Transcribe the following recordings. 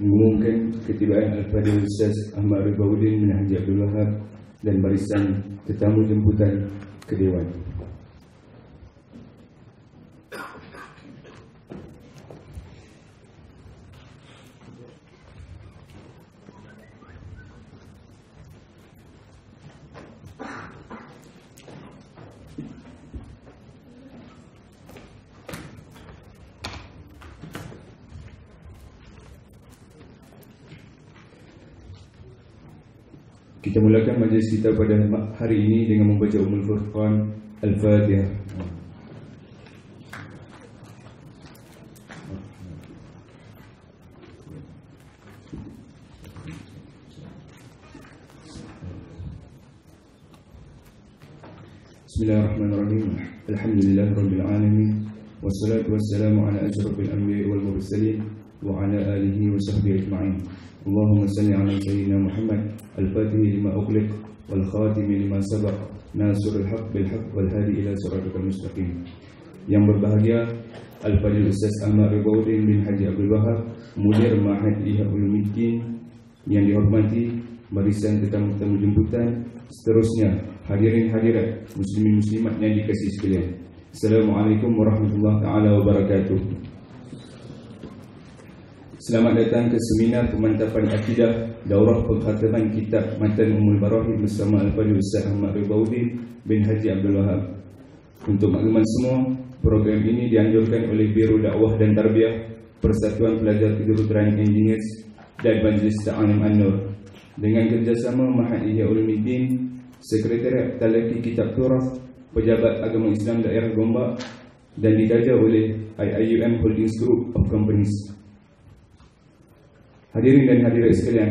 Mengumumkan ketibaan kepada Ustaz Ahmad Ribaudin Menahaji Abdul Wahab dan barisan tetamu jemputan ke Dewan. kita pada hari ini dengan membaca Ummul Furqan Al-Fatihah. Bismillahirrahmanirrahim. Alhamdulillah rabbil alamin. Wassalatu wassalamu ala asyrafil anbiya'i wal mursalin wa ala alihi wa sahbihi ajma'in. Allahumma salli ala sayyidina Muhammad al-fatih lima ughliq wal khatim lima sabaq. Nasur al-haq bil haq wal hadi ila siratal mustaqim. Yang berbahagia Al-Fadil Ustaz Ahmad Ribaudin bin Haji Abdul Bahar Mudir Mahat Iha Ulumikin Yang dihormati Barisan tetamu-tetamu jemputan Seterusnya Hadirin hadirat Muslimin Muslimat yang dikasih sekalian Assalamualaikum warahmatullahi taala wabarakatuh. Selamat datang ke seminar pemantapan akidah daurah penghataman kitab Matan Umul Barahim bersama Al-Fadhi Ustaz Ahmad Ribaudi bin Haji Abdul Wahab. Untuk makluman semua, program ini dianjurkan oleh Biro Dakwah dan Tarbiyah Persatuan Pelajar Kedudukan Engineers dan Majlis Ta'anim An-Nur dengan kerjasama Mahat Ihya Ulumidin, Sekretariat Talaki Kitab Turaf, Pejabat Agama Islam Daerah Gombak dan dikaja oleh IIUM Holdings Group of Companies. Hadirin dan hadirat sekalian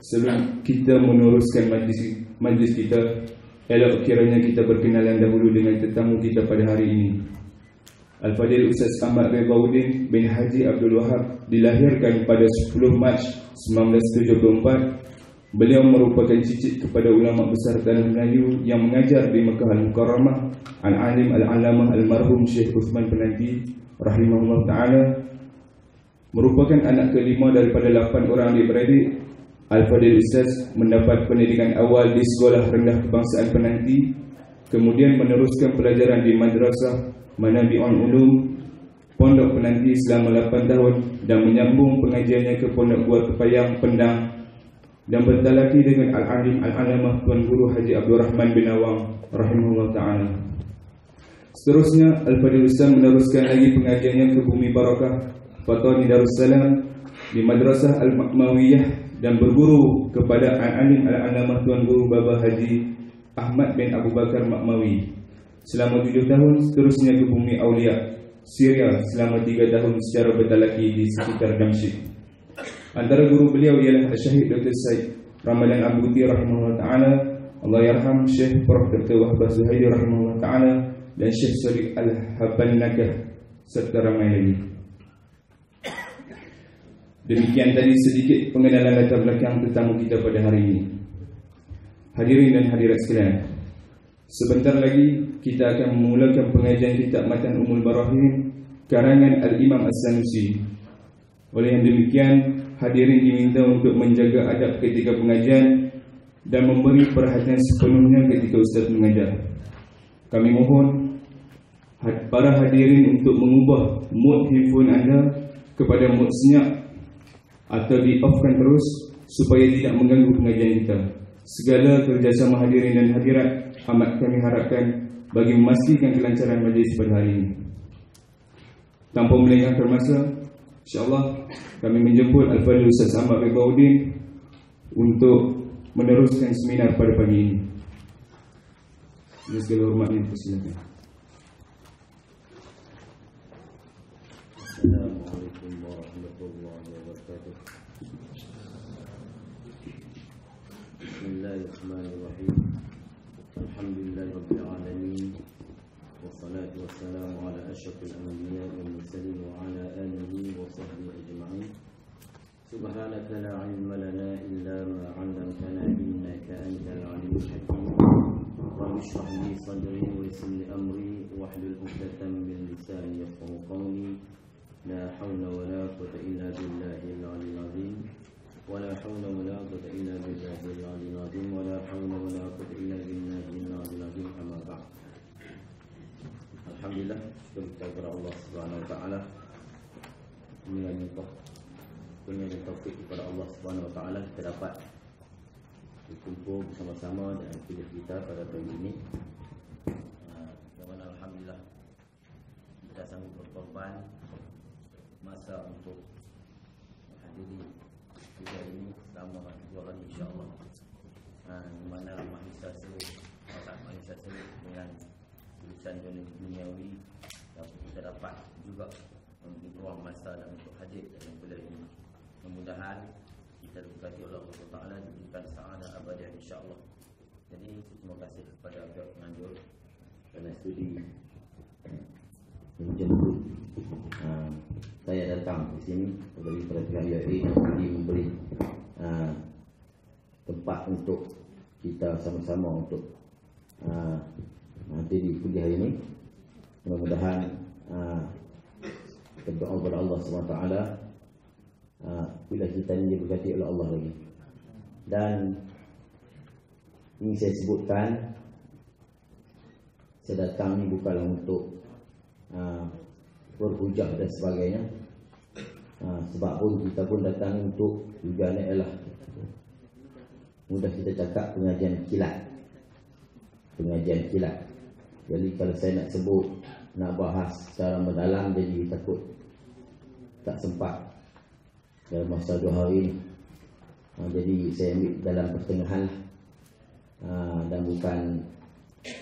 Sebelum kita meneruskan majlis, majlis kita Elok kiranya kita berkenalan dahulu dengan tetamu kita pada hari ini Al-Fadil Ustaz Ahmad Rebaudin bin Haji Abdul Wahab Dilahirkan pada 10 Mac 1974 Beliau merupakan cicit kepada ulama besar dan Melayu Yang mengajar di Mekah Al-Mukarramah Al-Alim Al-Alamah Al-Marhum Syekh Uthman Penanti Rahimahullah Ta'ala merupakan anak kelima daripada lapan orang di beradik Al-Fadil Ustaz mendapat pendidikan awal di Sekolah Rendah Kebangsaan Penanti kemudian meneruskan pelajaran di Madrasah Manabi On Ulum Pondok Penanti selama lapan tahun dan menyambung pengajiannya ke Pondok Buat Kepayang Pendang dan bertalaki dengan Al-Alim Al-Alamah Tuan Guru Haji Abdul Rahman bin Awang rahimahullah ta'ala Seterusnya Al-Fadil Ustaz meneruskan lagi pengajiannya ke Bumi Barakah Fatwa di Darussalam Di Madrasah al Makmawiyah Dan berguru kepada Al-Alim Al-Alamah Tuan Guru Baba Haji Ahmad bin Abu Bakar Makmawi. Selama tujuh tahun seterusnya ke bumi Aulia Syria selama tiga tahun secara bertalaki di sekitar Damsyik Antara guru beliau ialah Syahid Dr. Syed Ramadan Abu Buti Rahimahullah Ta'ala Allah Yarham Syekh Prof. Dr. Wahbah Zuhayri Rahimahullah Ta'ala dan Syekh Sadiq al Habban Nagah serta ramai lagi. Demikian tadi sedikit pengenalan latar belakang tetamu kita pada hari ini. Hadirin dan hadirat sekalian, sebentar lagi kita akan memulakan pengajian kitab Matan Umul Barahim karangan Al-Imam As-Sanusi. Oleh yang demikian, hadirin diminta untuk menjaga adab ketika pengajian dan memberi perhatian sepenuhnya ketika Ustaz mengajar. Kami mohon para hadirin untuk mengubah mood handphone anda kepada mood senyap atau di-offkan terus supaya tidak mengganggu pengajian kita. Segala kerjasama hadirin dan hadirat amat kami harapkan bagi memastikan kelancaran majlis pada hari ini. Tanpa melengahkan masa, insyaAllah kami menjemput Al-Fadhil Ustaz Ahmad Rebaudin untuk meneruskan seminar pada pagi ini. Dengan segala hormat ini, persilakan. السلام عليكم ورحمة الله وبركاته بسم الله الرحمن الرحيم الحمد لله رب العالمين والصلاة والسلام على أشرف الأنبياء والمرسلين وعلى آله وصحبه أجمعين سبحانك لا علم لنا إلا ما علمتنا إنك أنت العليم الحكيم رب اشرح لي صدري ويسر لي امري واحلل عقدة من لساني يفقهوا قولي لا حول ولا قوة إلا بالله العلي العظيم ولا حول ولا قوة إلا بالله العلي العظيم ولا حول ولا قوة إلا بالله العلي العظيم أما بعد الحمد لله شكرا الله سبحانه وتعالى من ينطق Kurnia dan taufik kepada Allah Subhanahu Wa Taala kita dapat berkumpul bersama-sama dan kita kita pada pagi ini. Uh, Alhamdulillah kita sanggup berkorban masa untuk menghadiri kita ini sama dua orang insyaAllah ha, di mana mahasiswa saya tak mahasiswa saya dengan tulisan dunia duniawi dan kita dapat juga memberi ruang masa dan untuk hadir dalam bulan ini kemudahan kita berkati oleh Allah Ta'ala diberikan sa'ad dan abadiah allah jadi terima kasih kepada pihak penganjur kerana studi menjemput uh, ha saya datang di sini memberi perhatian VIP di memberi uh, tempat untuk kita sama-sama untuk uh, nanti di kuliah hari ini mudah-mudahan uh, berdoa kepada Allah SWT uh, bila kita ini berkati oleh Allah lagi dan ini saya sebutkan saya datang ini bukanlah untuk uh, berhujah dan sebagainya. Ha, sebab pun kita pun datang untuk hujahnya ialah mudah kita cakap pengajian kilat. Pengajian kilat. Jadi kalau saya nak sebut, nak bahas secara mendalam jadi takut tak sempat dalam masa dua hari ini. Ha, jadi saya ambil dalam pertengahan lah. Ha, dan bukan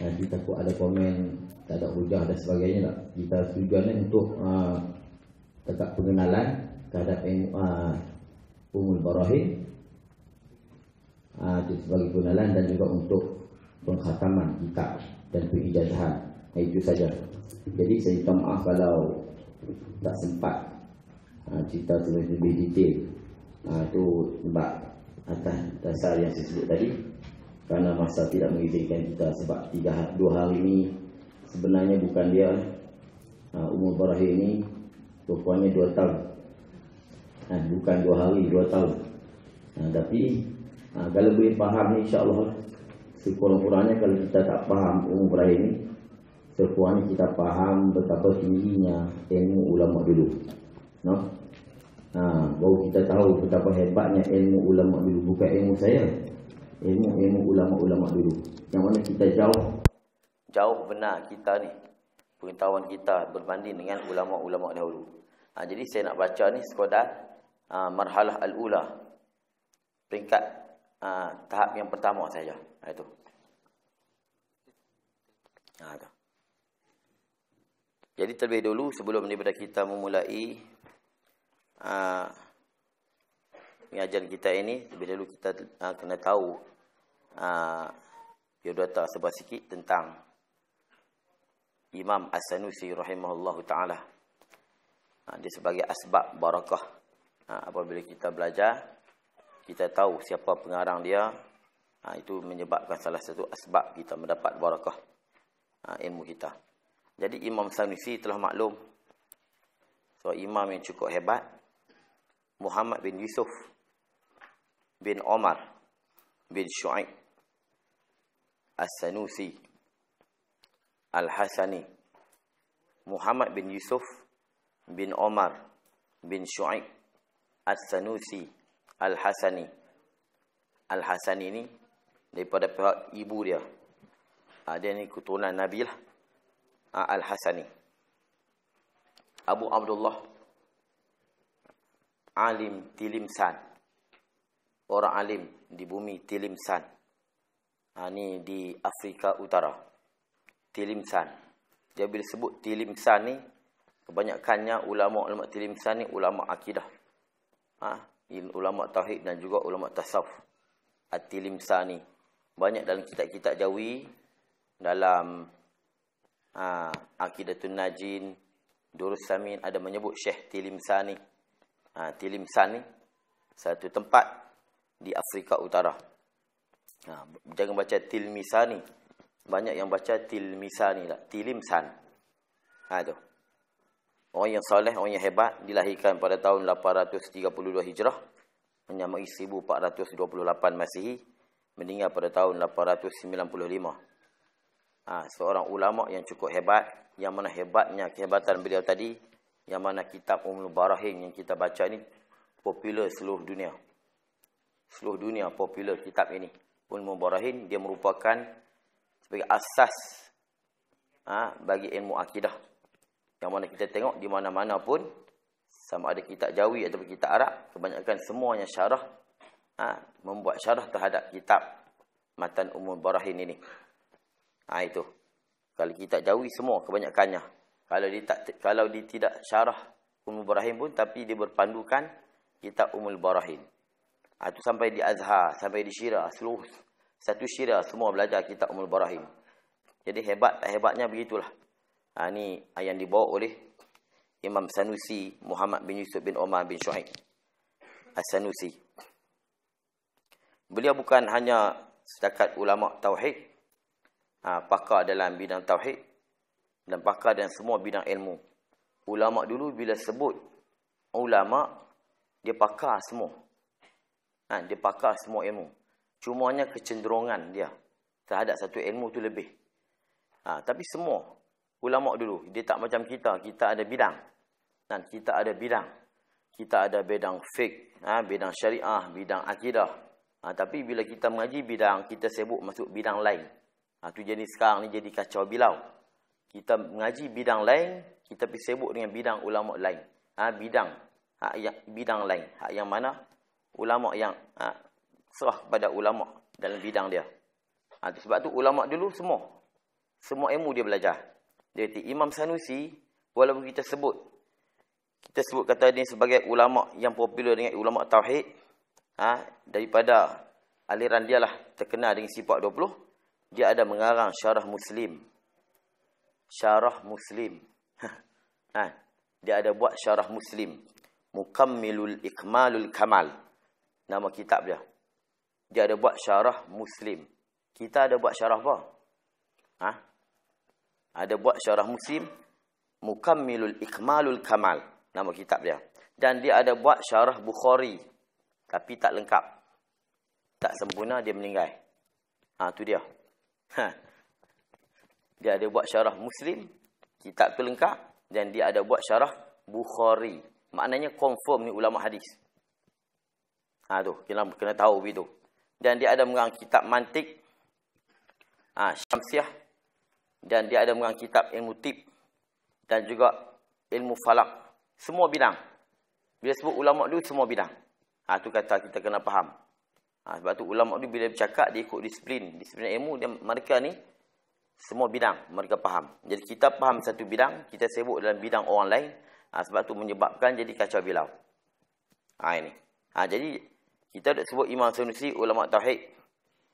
Nanti ha, takut ada komen tak ada hujah dan sebagainya lah. Kita tujuannya untuk uh, tetap pengenalan terhadap uh, Umul Barahim uh, sebagai pengenalan dan juga untuk pengkhataman kita dan pengijazahan. Itu saja. Jadi saya minta maaf kalau tak sempat uh, cerita tu lebih detail. Uh, itu sebab atas dasar yang saya sebut tadi. Kerana masa tidak mengizinkan kita sebab tiga, ha-, dua hari ini sebenarnya bukan dia ha, umur berakhir ini rupanya dua tahun ha, bukan dua hari dua tahun ha, tapi ha, kalau boleh faham ni insyaallah lah. sekurang-kurangnya kalau kita tak faham umur berakhir ini sekurang kita faham betapa tingginya ilmu ulama dulu no? ha, baru kita tahu betapa hebatnya ilmu ulama dulu bukan ilmu saya ilmu ilmu ulama-ulama dulu yang mana kita jauh jauh benar kita ni pengetahuan kita berbanding dengan ulama-ulama dahulu. Ha, jadi saya nak baca ni sekadar ha, marhalah al-ula. Peringkat ha, tahap yang pertama saja. Ha, itu. Ha, itu. Jadi terlebih dulu sebelum daripada kita memulai ha, mengajar kita ini, terlebih dulu kita ha, kena tahu ha, biodata sebab sikit tentang Imam As-Sanusi rahimahullahu taala. Ha, dia sebagai asbab barakah. Ha, apabila kita belajar, kita tahu siapa pengarang dia, ha, itu menyebabkan salah satu asbab kita mendapat barakah ilmu kita. Jadi Imam Sanusi telah maklum so imam yang cukup hebat Muhammad bin Yusuf bin Omar bin Shu'aib As-Sanusi Al-Hasani Muhammad bin Yusuf bin Omar bin Shu'aib al sanusi Al-Hasani Al-Hasani ni daripada pihak ibu dia ha, dia ni keturunan Nabi lah ha, Al-Hasani Abu Abdullah Alim Tilimsan Orang alim di bumi Tilimsan ini ah, di Afrika Utara Tilimsan. Dia bila sebut Tilimsan ni, kebanyakannya ulama-ulama Tilimsan ni ulama akidah. Ha? Ulama tauhid dan juga ulama tasawuf. At-Tilimsan ni. Banyak dalam kitab-kitab jawi, dalam ha, Akidatun Najin, Durusamin, ada menyebut Syekh Tilimsan ni. Ha, Tilimsan ni, satu tempat di Afrika Utara. Ha, jangan baca Tilmisan ni banyak yang baca tilmisan ni lah. Tilimsan. Ha, tu. Orang yang soleh, orang yang hebat, dilahirkan pada tahun 832 Hijrah. Menyamai 1428 Masihi. Meninggal pada tahun 895. Ha, seorang ulama yang cukup hebat. Yang mana hebatnya kehebatan beliau tadi. Yang mana kitab Umul Barahin yang kita baca ni popular seluruh dunia. Seluruh dunia popular kitab ini. Umul Barahin dia merupakan sebagai asas ha, bagi ilmu akidah. Yang mana kita tengok di mana-mana pun, sama ada kitab jawi ataupun kitab Arab, kebanyakan semuanya syarah, ha, membuat syarah terhadap kitab Matan Umul Barahin ini. Ha, itu. Kalau kitab jawi semua kebanyakannya. Kalau dia, tak, kalau dia tidak syarah Umul Barahin pun, tapi dia berpandukan kitab Umul Barahin. Ha, itu sampai di Azhar, sampai di Syirah, seluruh satu syirah semua belajar kitab Ummul Barahim. Jadi hebat tak hebatnya begitulah. Ha, ini yang dibawa oleh Imam Sanusi Muhammad bin Yusuf bin Omar bin Shuhaib. As-Sanusi. Beliau bukan hanya setakat ulama' Tauhid. Ha, pakar dalam bidang Tauhid. Dan pakar dalam semua bidang ilmu. Ulama' dulu bila sebut ulama' dia pakar semua. Ha, dia pakar semua ilmu. Cumanya kecenderungan dia terhadap satu ilmu tu lebih. Ha, tapi semua ulama dulu dia tak macam kita, kita ada bidang. Dan kita ada bidang. Kita ada bidang fiqh, ha, bidang syariah, bidang akidah. Ha, tapi bila kita mengaji bidang, kita sebut masuk bidang lain. Ha, tu jenis sekarang ni jadi kacau bilau. Kita mengaji bidang lain, kita pergi sibuk dengan bidang ulama lain. Ha, bidang ha, yang, bidang lain. Ha, yang mana ulama yang ha, serah pada ulama dalam bidang dia. Ha, sebab tu ulama dulu semua semua ilmu dia belajar. Dia kata Imam Sanusi walaupun kita sebut kita sebut kata dia sebagai ulama yang popular dengan ulama tauhid ha, daripada aliran dia lah terkenal dengan sifat 20 dia ada mengarang syarah muslim syarah muslim ha, dia ada buat syarah muslim mukammilul ikmalul kamal nama kitab dia dia ada buat syarah Muslim. Kita ada buat syarah apa? Ha? Ada buat syarah Muslim, Mukammilul Ikmalul Kamal, nama kitab dia. Dan dia ada buat syarah Bukhari, tapi tak lengkap. Tak sempurna, dia meninggal. Ha, tu dia. Ha. Dia ada buat syarah Muslim, kitab tu lengkap, dan dia ada buat syarah Bukhari. Maknanya confirm ni ulama hadis. Ha, tu, kena, kena tahu begitu dan dia ada mengarang kitab mantik ah ha, syamsiah dan dia ada mengarang kitab ilmu tib dan juga ilmu falak semua bidang bila sebut ulama dulu semua bidang ah ha, tu kata kita kena faham ha, sebab tu ulama dulu bila bercakap dia ikut disiplin disiplin ilmu dia mereka ni semua bidang mereka faham jadi kita faham satu bidang kita sebut dalam bidang orang lain ha, sebab tu menyebabkan jadi kacau bilau ha, ini ha, jadi kita ada sebut Imam Sanusi ulama tauhid.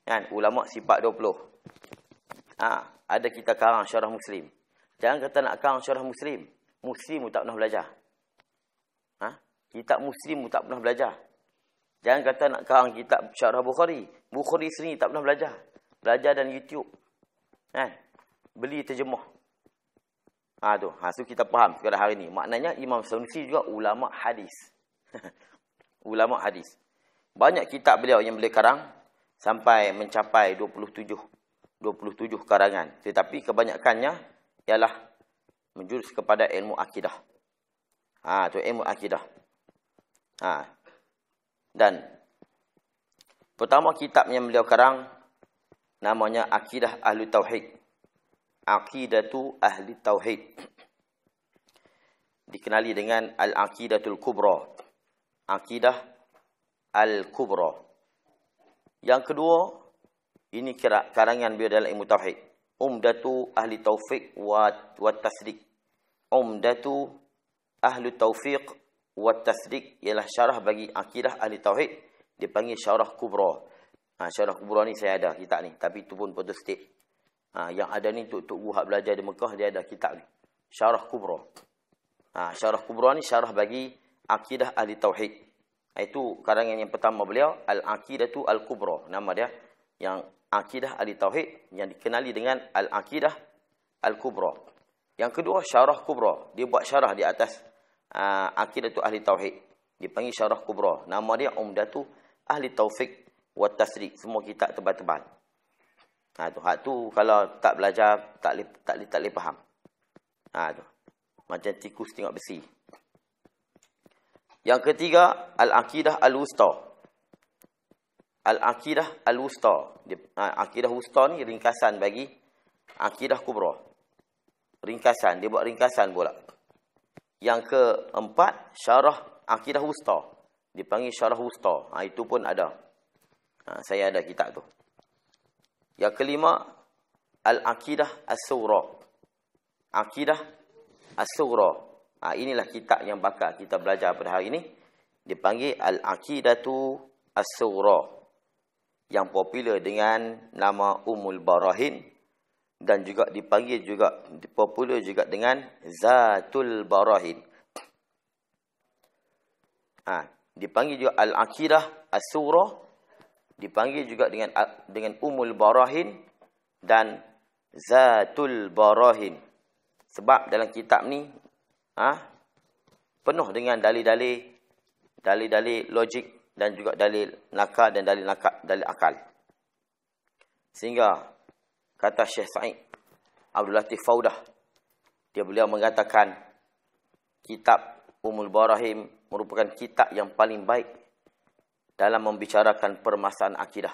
Kan? Ulama sifat 20. Ha, ada kita karang syarah Muslim. Jangan kata nak karang syarah Muslim. Muslim tak pernah belajar. Ha? Kitab Muslim tak pernah belajar. Jangan kata nak karang kitab syarah Bukhari. Bukhari sendiri tak pernah belajar. Belajar dan YouTube. Kan? Beli terjemah. Ha tu. Ha so kita faham sekarang hari ni. Maknanya Imam Sanusi juga ulama hadis. ulama hadis. Banyak kitab beliau yang beliau karang sampai mencapai 27 27 karangan. Tetapi kebanyakannya ialah menjurus kepada ilmu akidah. Ha tu ilmu akidah. Ha. Dan pertama kitab yang beliau karang namanya Akidah Ahli Tauhid. Aqidatu Ahli Tauhid. Dikenali dengan Al-Aqidatul Kubra. akidah. Al-Kubra. Yang kedua, ini kira karangan beliau dalam ilmu Tauhid. Umdatu Ahli Taufiq wa, wa Tasdik. Umdatu Ahli Taufiq wa Tasdik ialah syarah bagi akidah Ahli Tauhid. Dipanggil syarah Kubra. Ha, syarah Kubra ni saya ada kitab ni. Tapi itu pun putus stik. Ha, yang ada ni untuk guru yang belajar di Mekah, dia ada kitab ni. Syarah Kubra. Ha, syarah Kubra ni syarah bagi akidah Ahli Tauhid. Itu karangan yang pertama beliau al tu Al-Kubra nama dia yang Aqidah Al-Tauhid yang dikenali dengan Al-Aqidah Al-Kubra. Yang kedua Syarah Kubra, dia buat syarah di atas uh, tu Ahli Tauhid. Dipanggil Syarah Kubra. Nama dia Umdatu Ahli Taufik wa tasri Semua kita tebal-tebal. Ah, ha tu, hak tu kalau tak belajar tak li, tak li, tak boleh faham. Ha tu. Macam tikus tengok besi. Yang ketiga, Al-Aqidah Al-Wusta. Al-Aqidah Al-Wusta. Ha, aqidah Wusta ni ringkasan bagi aqidah Kubra. Ringkasan, dia buat ringkasan pula. Yang keempat, Syarah aqidah Wusta. Dipanggil Syarah Wusta. Ha, itu pun ada. Ha, saya ada kitab tu. Yang kelima, Al-Aqidah As-Sura. Aqidah As-Sura. Ha, inilah kitab yang bakal kita belajar pada hari ini. Dipanggil Al-Aqidatu As-Sura. Yang popular dengan nama Umul Barahin. Dan juga dipanggil juga, popular juga dengan Zatul Barahin. Ha, dipanggil juga Al-Aqidah As-Sura. Dipanggil juga dengan dengan Umul Barahin. Dan Zatul Barahin. Sebab dalam kitab ni, ha? penuh dengan dalil-dalil dalil-dalil logik dan juga dalil nakal dan dalil nakal dalil akal sehingga kata Syekh Said Abdul Latif Faudah dia beliau mengatakan kitab Umul Barahim merupakan kitab yang paling baik dalam membicarakan permasalahan akidah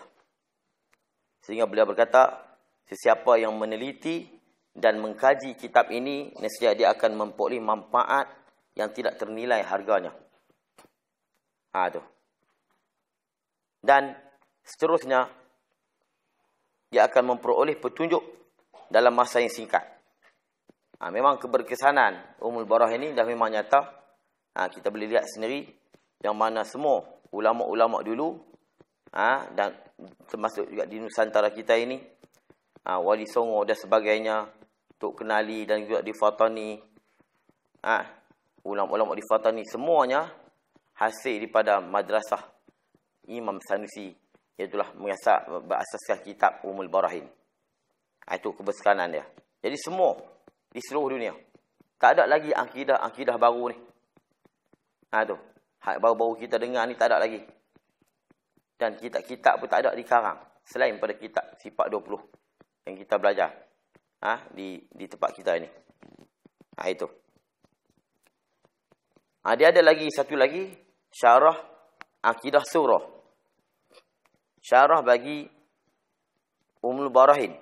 sehingga beliau berkata sesiapa yang meneliti dan mengkaji kitab ini nescaya dia akan memperoleh manfaat yang tidak ternilai harganya. Ha tu. Dan seterusnya dia akan memperoleh petunjuk dalam masa yang singkat. Ha, memang keberkesanan Umul Barah ini dah memang nyata. Ha, kita boleh lihat sendiri yang mana semua ulama-ulama dulu ha, dan termasuk juga di Nusantara kita ini ha, Wali Songo dan sebagainya untuk kenali dan juga difatani ah ha, ulama-ulama difatani semuanya hasil daripada madrasah Imam Sanusi iaitu lah mengasas berasaskan kitab Umul Barahin ha, itu kebesaran dia jadi semua di seluruh dunia tak ada lagi akidah-akidah baru ni ah ha, tu hak baru-baru kita dengar ni tak ada lagi dan kitab-kitab pun tak ada di karang selain pada kitab sifat 20 yang kita belajar ha, di di tempat kita ini. Ha, itu. Ha, dia ada lagi satu lagi syarah akidah surah. Syarah bagi Ummul Barahin.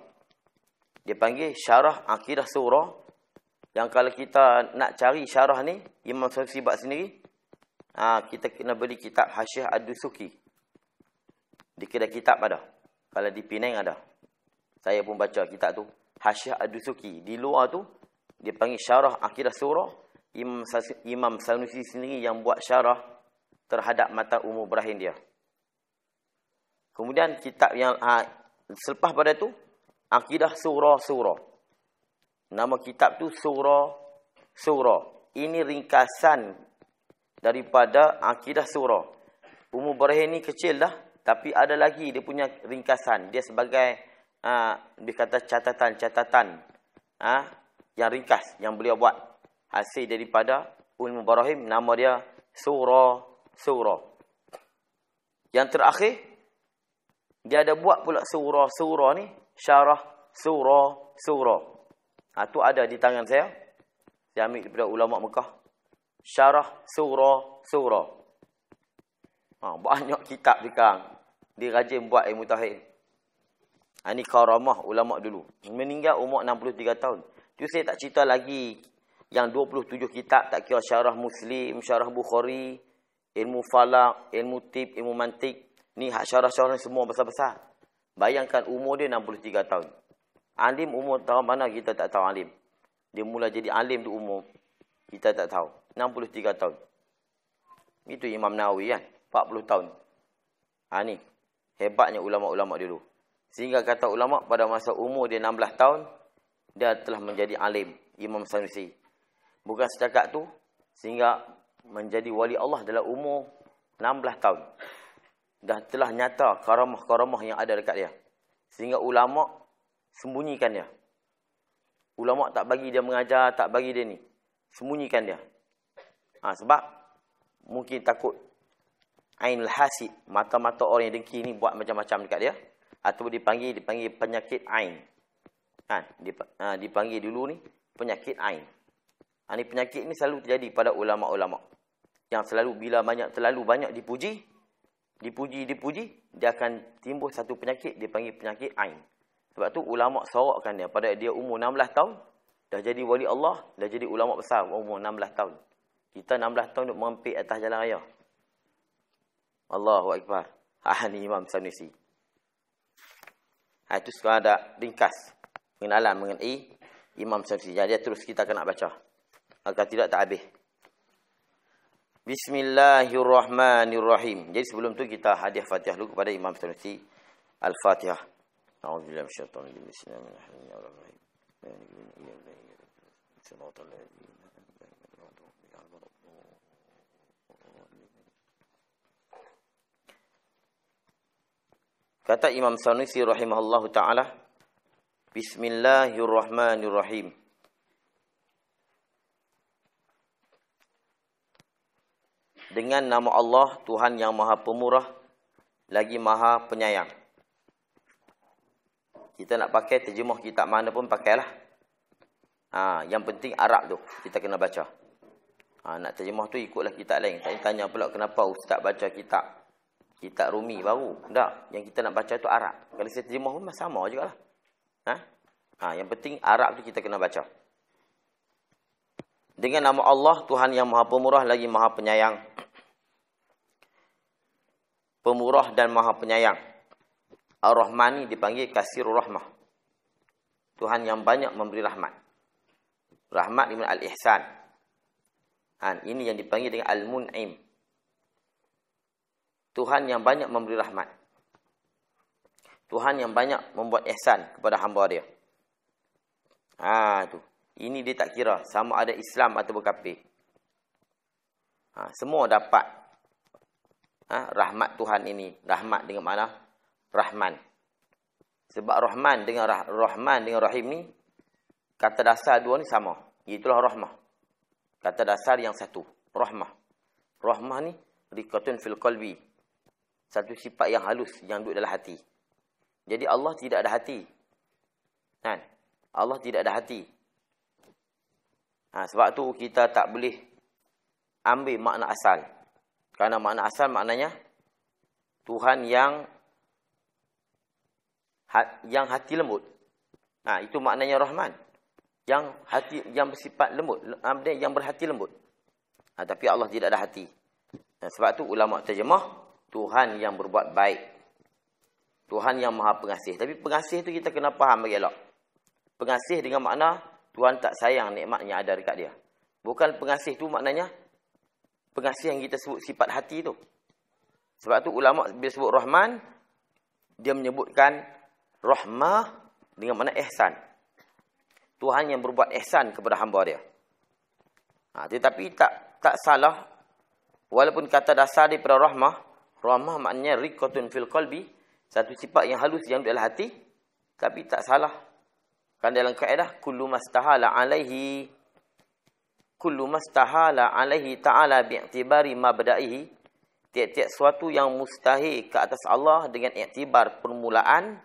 Dia panggil syarah akidah surah. Yang kalau kita nak cari syarah ni, Imam Sufi buat sendiri, ha, kita kena beli kitab Hasyih Ad-Dusuki. Di kedai kitab ada. Kalau di Penang ada. Saya pun baca kitab tu. Hasyah Ad-Dusuki. Di luar tu, dia panggil syarah akidah surah. Imam, Imam Sanusi sendiri yang buat syarah terhadap mata umur berahin dia. Kemudian kitab yang ha, selepas pada tu akidah surah-surah. Nama kitab tu surah-surah. Ini ringkasan daripada akidah surah. Umur berahin ni kecil dah. Tapi ada lagi dia punya ringkasan. Dia sebagai dikata ha, catatan-catatan ha, yang ringkas yang beliau buat hasil daripada ulum Ibrahim nama dia surah surah yang terakhir dia ada buat pula surah-surah ni syarah surah-surah ha, tu ada di tangan saya saya ambil daripada ulama Mekah syarah surah-surah ha, banyak kitab dikang dia rajin buat ilmu eh, tahir ini ah, karamah ulama dulu. Meninggal umur 63 tahun. Itu saya tak cerita lagi yang 27 kitab tak kira syarah Muslim, syarah Bukhari, ilmu falak, ilmu tip, ilmu mantik. Ni hak syarah-syarah ni semua besar-besar. Bayangkan umur dia 63 tahun. Alim umur tahu mana kita tak tahu alim. Dia mula jadi alim tu umur. Kita tak tahu. 63 tahun. Itu Imam Nawawi kan. 40 tahun. Ha ni. Hebatnya ulama-ulama dulu. Sehingga kata ulama' pada masa umur dia 16 tahun, dia telah menjadi alim, Imam Sanusi. Bukan setakat tu, sehingga menjadi wali Allah dalam umur 16 tahun. Dah telah nyata karamah-karamah yang ada dekat dia. Sehingga ulama' sembunyikan dia. Ulama' tak bagi dia mengajar, tak bagi dia ni. Sembunyikan dia. Ha, sebab mungkin takut Ain al-Hasid, mata-mata orang yang dengki ni buat macam-macam dekat dia atau dipanggil dipanggil penyakit ain. Kan? Ha, dipanggil dulu ni penyakit ain. Ha, ini penyakit ni selalu terjadi pada ulama-ulama yang selalu bila banyak terlalu banyak dipuji, dipuji dipuji dia akan timbul satu penyakit dipanggil penyakit ain. Sebab tu ulama sorokkan dia pada dia umur 16 tahun dah jadi wali Allah, dah jadi ulama besar umur 16 tahun. Kita 16 tahun duk mengempik atas jalan raya. Allahu akbar. Ah ni Imam Sanusi. Ha, itu sekarang ada ringkas mengenalan mengenai Imam Syafi'i. Jadi terus kita kena baca. Agar tidak tak habis. Bismillahirrahmanirrahim. Jadi sebelum tu kita hadiah Fatihah dulu kepada Imam Syafi'i Al-Fatihah. A'udzubillahi minasyaitonir rajim. Bismillahirrahmanirrahim. Bismillahirrahmanirrahim. Kata Imam Sanusi rahimahullahu taala, Bismillahirrahmanirrahim. Dengan nama Allah Tuhan yang Maha Pemurah lagi Maha Penyayang. Kita nak pakai terjemah kita mana pun pakailah. Ha, yang penting Arab tu kita kena baca. Ha, nak terjemah tu ikutlah kita lain. Tanya, tanya pula kenapa ustaz baca kitab kitab Rumi baru. Tak. Yang kita nak baca tu Arab. Kalau saya terjemah pun sama juga lah. Ha? Ha, yang penting Arab tu kita kena baca. Dengan nama Allah, Tuhan yang maha pemurah lagi maha penyayang. Pemurah dan maha penyayang. Ar-Rahmani dipanggil Kasirul Rahmah. Tuhan yang banyak memberi rahmat. Rahmat dimana Al-Ihsan. Ha, ini yang dipanggil dengan Al-Mun'im. Tuhan yang banyak memberi rahmat. Tuhan yang banyak membuat ihsan kepada hamba dia. Ha tu. Ini dia tak kira sama ada Islam atau berkafir. Ha, semua dapat ha, rahmat Tuhan ini. Rahmat dengan mana? Rahman. Sebab Rahman dengan rah Rahman dengan Rahim ni kata dasar dua ni sama. Itulah rahmah. Kata dasar yang satu, rahmah. Rahmah ni riqatun fil qalbi, satu sifat yang halus yang duduk dalam hati. Jadi Allah tidak ada hati. Kan? Allah tidak ada hati. Ha, sebab tu kita tak boleh ambil makna asal. Karena makna asal maknanya Tuhan yang ha, yang hati lembut. Ha, itu maknanya Rahman. Yang hati yang bersifat lembut, yang berhati lembut. Ha, tapi Allah tidak ada hati. Ha, sebab tu ulama terjemah Tuhan yang berbuat baik. Tuhan yang maha pengasih. Tapi pengasih tu kita kena faham bagi elok. Pengasih dengan makna Tuhan tak sayang nikmatnya ada dekat dia. Bukan pengasih tu maknanya pengasih yang kita sebut sifat hati tu. Sebab tu ulama bila sebut Rahman, dia menyebutkan Rahmah dengan makna ihsan. Tuhan yang berbuat ihsan kepada hamba dia. Ha, tetapi tak tak salah walaupun kata dasar daripada Rahmah, Ramah maknanya riqatun fil qalbi. Satu sifat yang halus yang dalam hati. Tapi tak salah. Kan dalam kaedah. Kullu mastahala alaihi. Kullu mastahala alaihi ta'ala bi'aktibari mabda'ihi. Tiap-tiap sesuatu yang mustahil ke atas Allah dengan iktibar permulaan.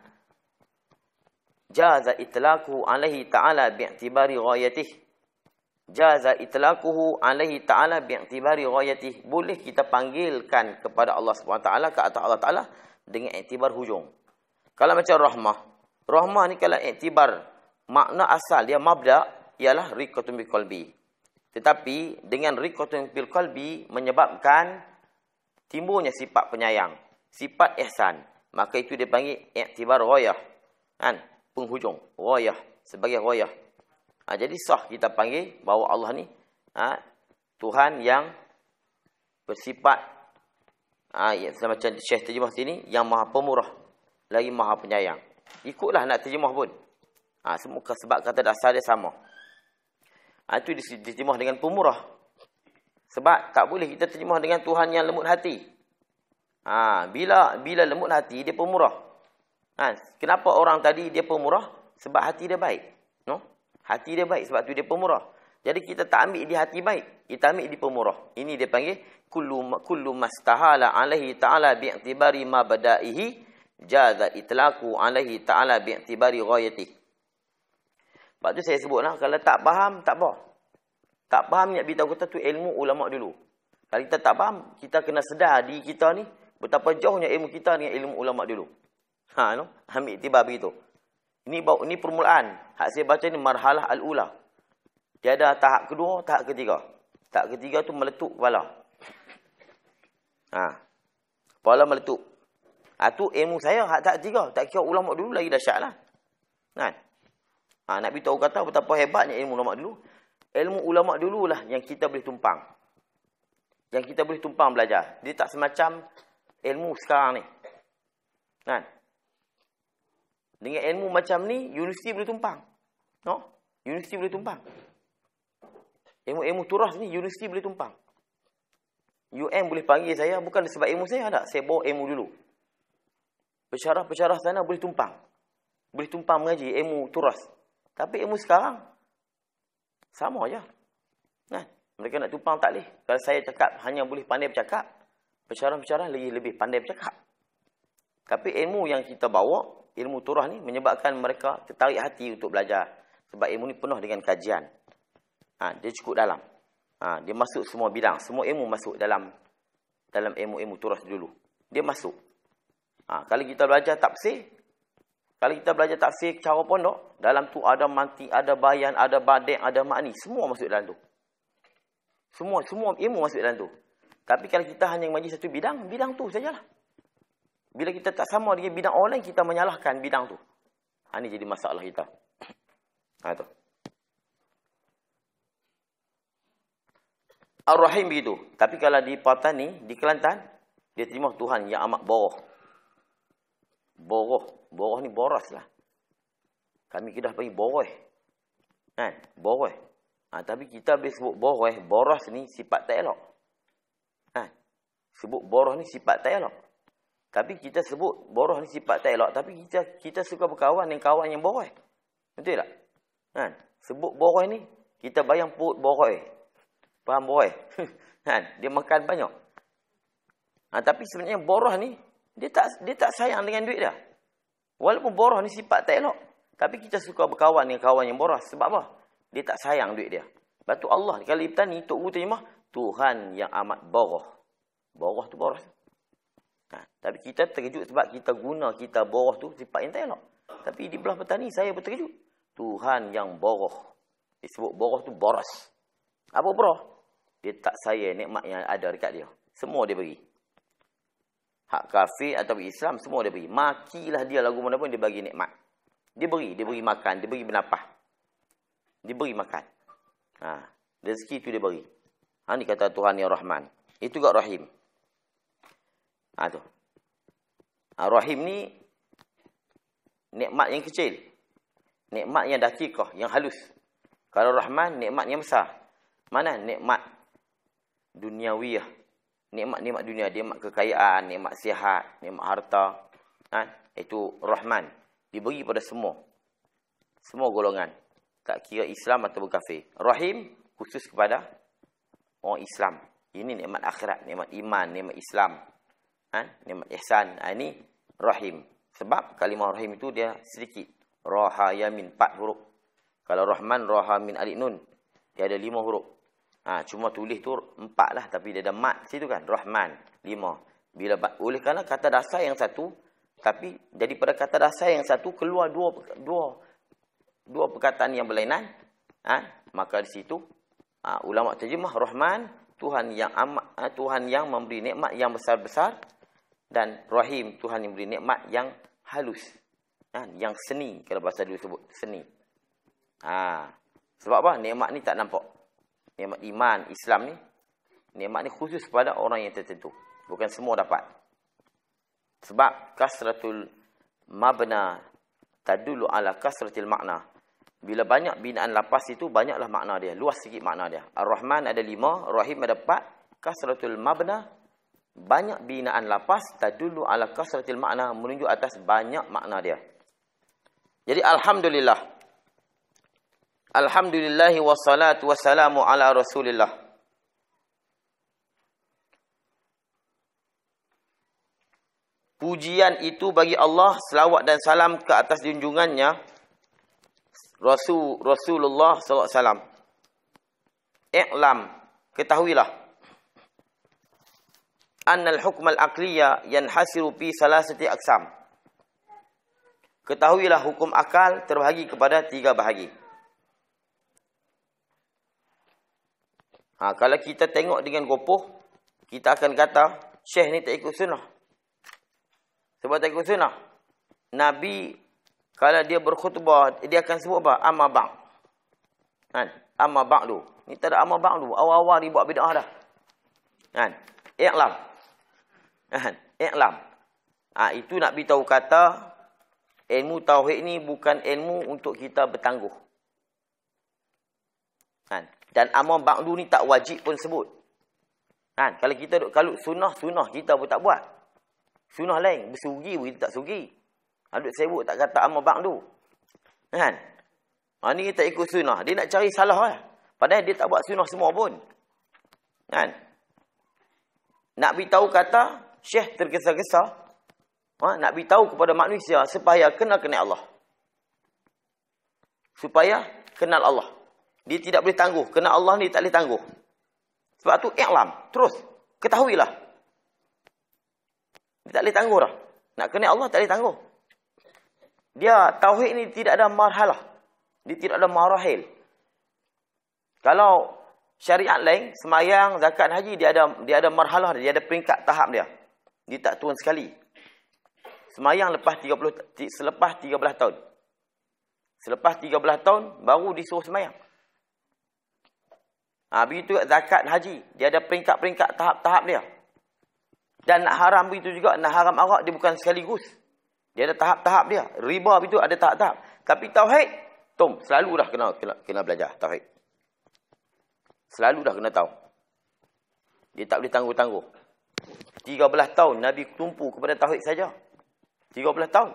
Jaza itlaku alaihi ta'ala bi'aktibari ghayatih jaza itlaquhu alaihi ta'ala bi'tibari ghayatih boleh kita panggilkan kepada Allah Subhanahu taala ke atas Allah taala dengan iktibar hujung kalau macam rahmah rahmah ni kalau iktibar makna asal dia mabda ialah riqatun bil qalbi tetapi dengan riqatun bil qalbi menyebabkan timbulnya sifat penyayang sifat ihsan maka itu dipanggil iktibar ghayah kan penghujung ghayah sebagai ghayah Ha, jadi sah kita panggil bahawa Allah ni ha, Tuhan yang bersifat ha, ya, macam Syekh terjemah sini yang maha pemurah lagi maha penyayang. Ikutlah nak terjemah pun. Ha, semua sebab kata dasar dia sama. Ha, itu diterjemah dengan pemurah. Sebab tak boleh kita terjemah dengan Tuhan yang lembut hati. Ha, bila bila lembut hati, dia pemurah. Ha, kenapa orang tadi dia pemurah? Sebab hati dia baik. No? Hati dia baik sebab tu dia pemurah. Jadi kita tak ambil di hati baik, kita ambil di pemurah. Ini dia panggil kullu kullu mastahala alaihi ta'ala bi'tibari badaihi jaza itlaqu alaihi ta'ala bi'tibari ghayati. Sebab tu saya sebutlah kalau tak faham tak apa. Tak faham nak bagi kita tu ilmu ulama dulu. Kalau kita tak faham, kita kena sedar di kita ni betapa jauhnya ilmu kita dengan ilmu ulama dulu. Ha no, ambil tiba begitu. Ini bau ini permulaan. Hak saya baca ni marhalah al-ula. Tiada tahap kedua, tahap ketiga. Tahap ketiga tu meletup kepala. Ha. Kepala meletup. Itu ha, ilmu saya hak tahap ketiga. Tak kira ulama dulu lagi dahsyat lah. Kan? Ha, nak beritahu kata betapa hebatnya ilmu ulama dulu. Ilmu ulama dululah yang kita boleh tumpang. Yang kita boleh tumpang belajar. Dia tak semacam ilmu sekarang ni. Kan? Ha. Dengan ilmu macam ni, universiti boleh tumpang. No? Universiti boleh tumpang. Ilmu-ilmu turas ni, universiti boleh tumpang. UM boleh panggil saya, bukan sebab ilmu saya, tak? Saya bawa ilmu dulu. Pecarah-pecarah sana boleh tumpang. Boleh tumpang mengaji ilmu turas. Tapi ilmu sekarang, sama aja. Nah, kan? mereka nak tumpang tak boleh. Kalau saya cakap hanya boleh pandai bercakap, pecarah-pecarah lagi lebih pandai bercakap. Tapi ilmu yang kita bawa, ilmu turah ni menyebabkan mereka tertarik hati untuk belajar. Sebab ilmu ni penuh dengan kajian. Ha, dia cukup dalam. Ha, dia masuk semua bidang. Semua ilmu masuk dalam dalam ilmu-ilmu turah dulu. Dia masuk. Ha, kalau kita belajar tafsir, kalau kita belajar tafsir cara pondok, dalam tu ada manti, ada bayan, ada badek, ada makni. Semua masuk dalam tu. Semua semua ilmu masuk dalam tu. Tapi kalau kita hanya mengaji satu bidang, bidang tu sajalah. lah. Bila kita tak sama dengan bidang orang lain, kita menyalahkan bidang tu. Ha, ini jadi masalah kita. Ha, tu. Ar-Rahim begitu. Tapi kalau di Patani, di Kelantan, dia terima Tuhan yang amat boroh. Boroh. Boroh ni boros lah. Kami kita dah panggil boroh. Ha, boroh. Ha, tapi kita habis sebut boroh, boros ni sifat tak elok. Ha, sebut boroh ni sifat tak elok. Tapi kita sebut boroh ni sifat tak elok. Tapi kita kita suka berkawan dengan kawan yang boroh, Betul tak? Ha? Sebut boroh ni, kita bayang put boroh, eh. Faham boroh? ha? Dia makan banyak. Ha? Tapi sebenarnya boroh ni, dia tak dia tak sayang dengan duit dia. Walaupun boroh ni sifat tak elok. Tapi kita suka berkawan dengan kawan yang boroh Sebab apa? Dia tak sayang duit dia. Lepas Allah, kalau dia bertani, Tuhan yang amat boroh, boroh tu boros. Ha, tapi kita terkejut sebab kita guna kita boroh tu sifat yang tak elok. Tapi di belah petani saya pun terkejut. Tuhan yang boroh. Dia sebut boroh tu boros. Apa boroh? Dia tak saya nikmat yang ada dekat dia. Semua dia bagi. Hak kafir atau Islam semua dia bagi. Makilah dia lagu mana pun dia bagi nikmat. Dia beri. Dia beri makan. Dia beri bernapah. Dia beri makan. Ha, rezeki tu dia beri. Ha, ni kata Tuhan yang Rahman. Itu juga Rahim. Ha, tu. Ha, rahim ni nikmat yang kecil. Nikmat yang dakikah, yang halus. Kalau Rahman, nikmat yang besar. Mana nikmat duniawiah? Nikmat-nikmat dunia, dia nikmat kekayaan, nikmat sihat, nikmat harta. Ha? Itu Rahman. Diberi pada semua. Semua golongan. Tak kira Islam atau berkafir. Rahim khusus kepada orang Islam. Ini nikmat akhirat, nikmat iman, nikmat Islam. Ha? Ihsan ha, ini rahim. Sebab kalimah rahim itu dia sedikit. Raha yamin, empat huruf. Kalau rahman, raha min alik nun. Dia ada lima huruf. Ha, cuma tulis tu empat lah. Tapi dia ada mat situ kan. Rahman, lima. Bila Oleh kerana kata dasar yang satu. Tapi daripada kata dasar yang satu, keluar dua dua dua perkataan yang berlainan. Ha? Maka di situ, ha, ulama terjemah rahman, Tuhan yang amat, ha, Tuhan yang memberi nikmat yang besar-besar dan Rahim Tuhan yang beri nikmat yang halus ha, yang seni kalau bahasa dulu sebut seni ha, sebab apa nikmat ni tak nampak nikmat iman Islam ni nikmat ni khusus kepada orang yang tertentu bukan semua dapat sebab kasratul mabna tadulu ala kasratil makna bila banyak binaan lapas itu banyaklah makna dia luas sikit makna dia ar-rahman ada lima rahim ada empat kasratul mabna banyak binaan lafaz tadullu ala kasratil makna menunjuk atas banyak makna dia. Jadi alhamdulillah. Alhamdulillah wassalatu wassalamu ala Rasulillah. Pujian itu bagi Allah selawat dan salam ke atas junjungannya Rasul Rasulullah sallallahu alaihi wasallam. Iqlam ketahuilah anna al-hukm al hasil rupi salah thalathati aqsam. Ketahuilah hukum akal terbahagi kepada tiga bahagi. Ha, kalau kita tengok dengan kopoh, kita akan kata, Syekh ni tak ikut sunnah. Sebab tak ikut sunnah. Nabi, kalau dia berkhutbah, dia akan sebut apa? Amma ba'ng. Kan? Amma ba'lu. Ni tak ada amma ba'lu. Awal-awal dia buat bid'ah dah. Kan? Iqlam. Kan? I'lam. Ha, itu nak beritahu kata, ilmu Tauhid ni bukan ilmu untuk kita bertangguh. Ha, dan amal ba'du ni tak wajib pun sebut. Ha, kalau kita duk, kalau sunnah, sunnah kita pun tak buat. Sunnah lain, bersugi pun kita tak sugi. Ha, duk sebut tak kata amal ba'du. Ha, ha, ni kita ikut sunnah, dia nak cari salah lah. Padahal dia tak buat sunnah semua pun. Kan? Nak beritahu kata, Syekh terkesal-kesal. Ha? Nak beritahu kepada manusia supaya kenal-kenal Allah. Supaya kenal Allah. Dia tidak boleh tangguh. Kenal Allah ni tak boleh tangguh. Sebab tu iklam. Terus. Ketahuilah. Dia tak boleh tangguh dah. Nak kenal Allah tak boleh tangguh. Dia tauhid ni tidak ada marhalah. Dia tidak ada marahil. Kalau syariat lain, semayang, zakat, haji, dia ada dia ada marhalah, dia ada peringkat tahap dia dia tak turun sekali. Semayang lepas 30 selepas 13 tahun. Selepas 13 tahun baru disuruh semayang. Ah ha, begitu zakat haji, dia ada peringkat-peringkat tahap-tahap dia. Dan nak haram begitu juga, nak haram arak dia bukan sekaligus. Dia ada tahap-tahap dia. Riba begitu ada tahap-tahap. Tapi tauhid, tom, selalu dah kena kena, kena belajar tauhid. Selalu dah kena tahu. Dia tak boleh tangguh-tangguh. 13 tahun Nabi tumpu kepada tauhid saja. 13 tahun.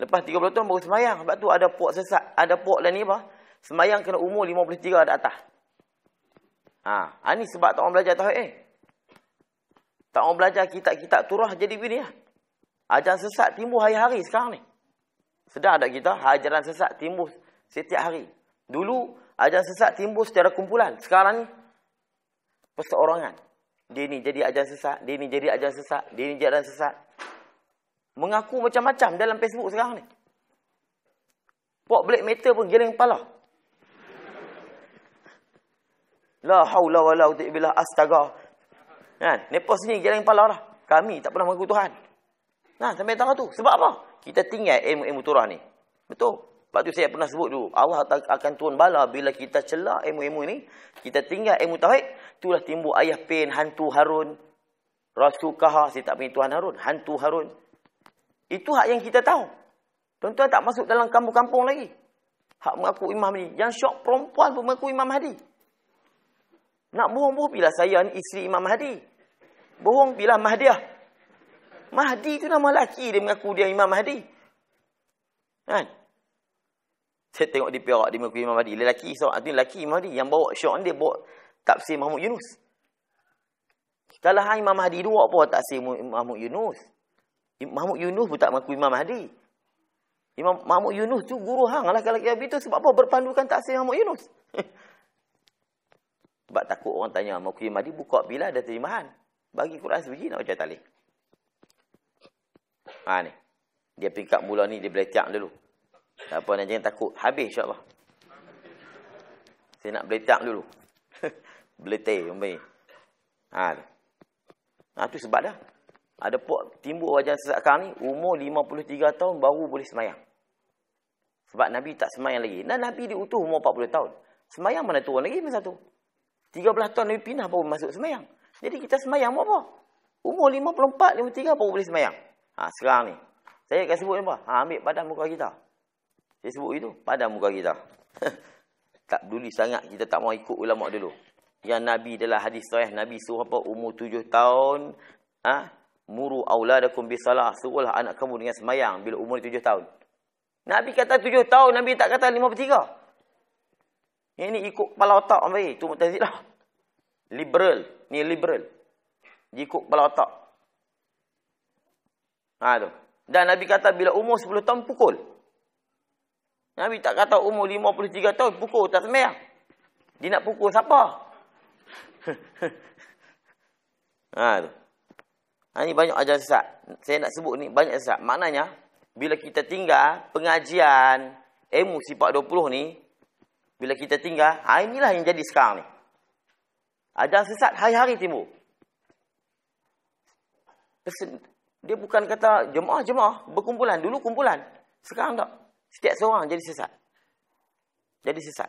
Lepas 13 tahun baru semayang. Sebab tu ada puak sesat. Ada puak lah ni apa. Semayang kena umur 53 ada atas. Ha. Ini ha, sebab tak orang belajar tauhid Eh. Tak orang belajar kitab-kitab turah jadi begini lah. Ya. Ajaran sesat timbul hari-hari sekarang ni. Sedar tak kita? Ajaran sesat timbul setiap hari. Dulu, ajaran sesat timbul secara kumpulan. Sekarang ni, perseorangan. Dia ni jadi ajaran sesat. Dia ni jadi ajaran sesat. Dia ni jadi ajaran sesat. Mengaku macam-macam dalam Facebook sekarang ni. Pok black matter pun giling kepala. La haula wa la uti'ibillah astaga. Kan? Nepos ni giling kepala lah. Kami tak pernah mengaku Tuhan. Nah, sampai tahu tu. Sebab apa? Kita tinggal ilmu-ilmu turah ni. Betul? Sebab tu saya pernah sebut dulu. Allah akan turun bala bila kita celak emu emu ini. Kita tinggal ilmu tauhid. Itulah timbul ayah pen, hantu harun. Rasul kaha, saya tak punya Tuhan harun. Hantu harun. Itu hak yang kita tahu. Tuan-tuan tak masuk dalam kampung-kampung lagi. Hak mengaku imam ni. Yang syok perempuan pun mengaku imam hadi. Nak bohong-bohong bila saya ni isteri imam Mahdi. Bohong bila mahdiah. Mahdi tu nama lelaki dia mengaku dia imam Mahdi. Kan? Saya tengok di Perak di Imam Mahdi. Lelaki so Mi'raj. Lelaki Imam Mahdi yang bawa syok dia bawa tafsir Mahmud Yunus. Kalau hang Imam Mahdi dua apa tafsir Mahmud Yunus? Mahmud Yunus pun tak mengaku Imam Mahdi. Imam Mahmud Yunus tu guru hang lah kalau kayak itu sebab apa berpandukan tafsir Mahmud Yunus? sebab takut orang tanya mengaku Imam Mahdi buka bila ada terjemahan. Bagi Quran sebiji nak baca talih. Ha ni. Dia pick up mula ni dia belajar dulu. Tak apa, jangan takut. Habis insyaAllah. Saya nak beletak dulu. Beletak, umpamu. Ha. Ha, tu sebab dah. Ada pok timbul wajan sesat sekarang ni, umur 53 tahun baru boleh semayang. Sebab Nabi tak semayang lagi. Dan Nabi diutuh umur 40 tahun. Semayang mana turun lagi masa tu? 13 tahun Nabi pindah baru masuk semayang. Jadi kita semayang buat apa? Umur 54, 53 baru boleh semayang. Ha, sekarang ni. Saya akan sebut ni apa? Ha, ambil badan muka kita. Saya sebut itu padam muka kita. tak peduli sangat kita tak mau ikut ulama dulu. Yang Nabi dalam hadis sahih Nabi suruh apa umur tujuh tahun ah ha? muru auladakum bi salah suruhlah anak kamu dengan semayang bila umur tujuh tahun. Nabi kata tujuh tahun Nabi tak kata lima per tiga. Ini ikut kepala otak ambil itu mutazid Liberal. Ni liberal. Dia ikut kepala otak. Ha, tu. Dan Nabi kata bila umur 10 tahun pukul. Nabi tak kata umur 53 tahun pukul tak sembang. Dia nak pukul siapa? ha tu. Ha, ini banyak ajaran sesat. Saya nak sebut ni banyak sesat. Maknanya bila kita tinggal pengajian ilmu sifat 20 ni bila kita tinggal, ha inilah yang jadi sekarang ni. Ajaran sesat hari-hari timbul. Dia bukan kata jemaah-jemaah berkumpulan. Dulu kumpulan. Sekarang tak. Setiap seorang jadi sesat. Jadi sesat.